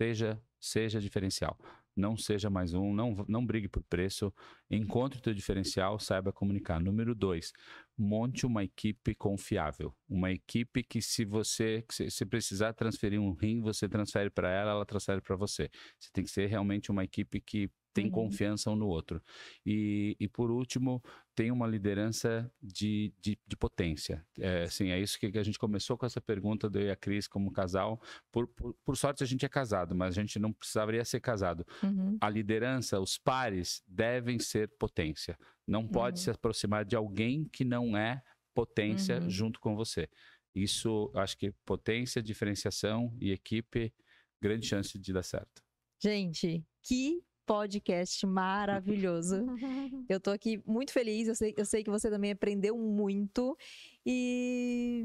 Seja, seja diferencial. Não seja mais um, não, não brigue por preço. Encontre o teu diferencial, saiba comunicar. Número dois, monte uma equipe confiável. Uma equipe que, se você se precisar transferir um rim, você transfere para ela, ela transfere para você. Você tem que ser realmente uma equipe que tem uhum. confiança um no outro. E, e por último, tem uma liderança de, de, de potência. É, assim, é isso que, a gente começou com essa pergunta do eu e a Cris como casal. Por, por, por, sorte, a gente é casado, mas a gente não precisaria ser casado. Uhum. A liderança, os pares, devem ser potência. Não pode uhum. se aproximar de alguém que não é potência uhum. junto com você. Isso, acho que potência, diferenciação e equipe, grande chance de dar certo. Gente, que podcast maravilhoso. (laughs) eu tô aqui muito feliz, eu sei, eu sei que você também aprendeu muito. E.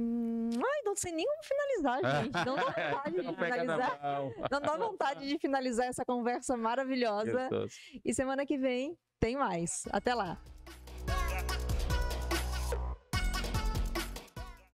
Ai, não sei nem como finalizar, (laughs) gente. Não dá vontade de finalizar. Não dá vontade de finalizar essa conversa maravilhosa. E semana que vem tem mais. Até lá.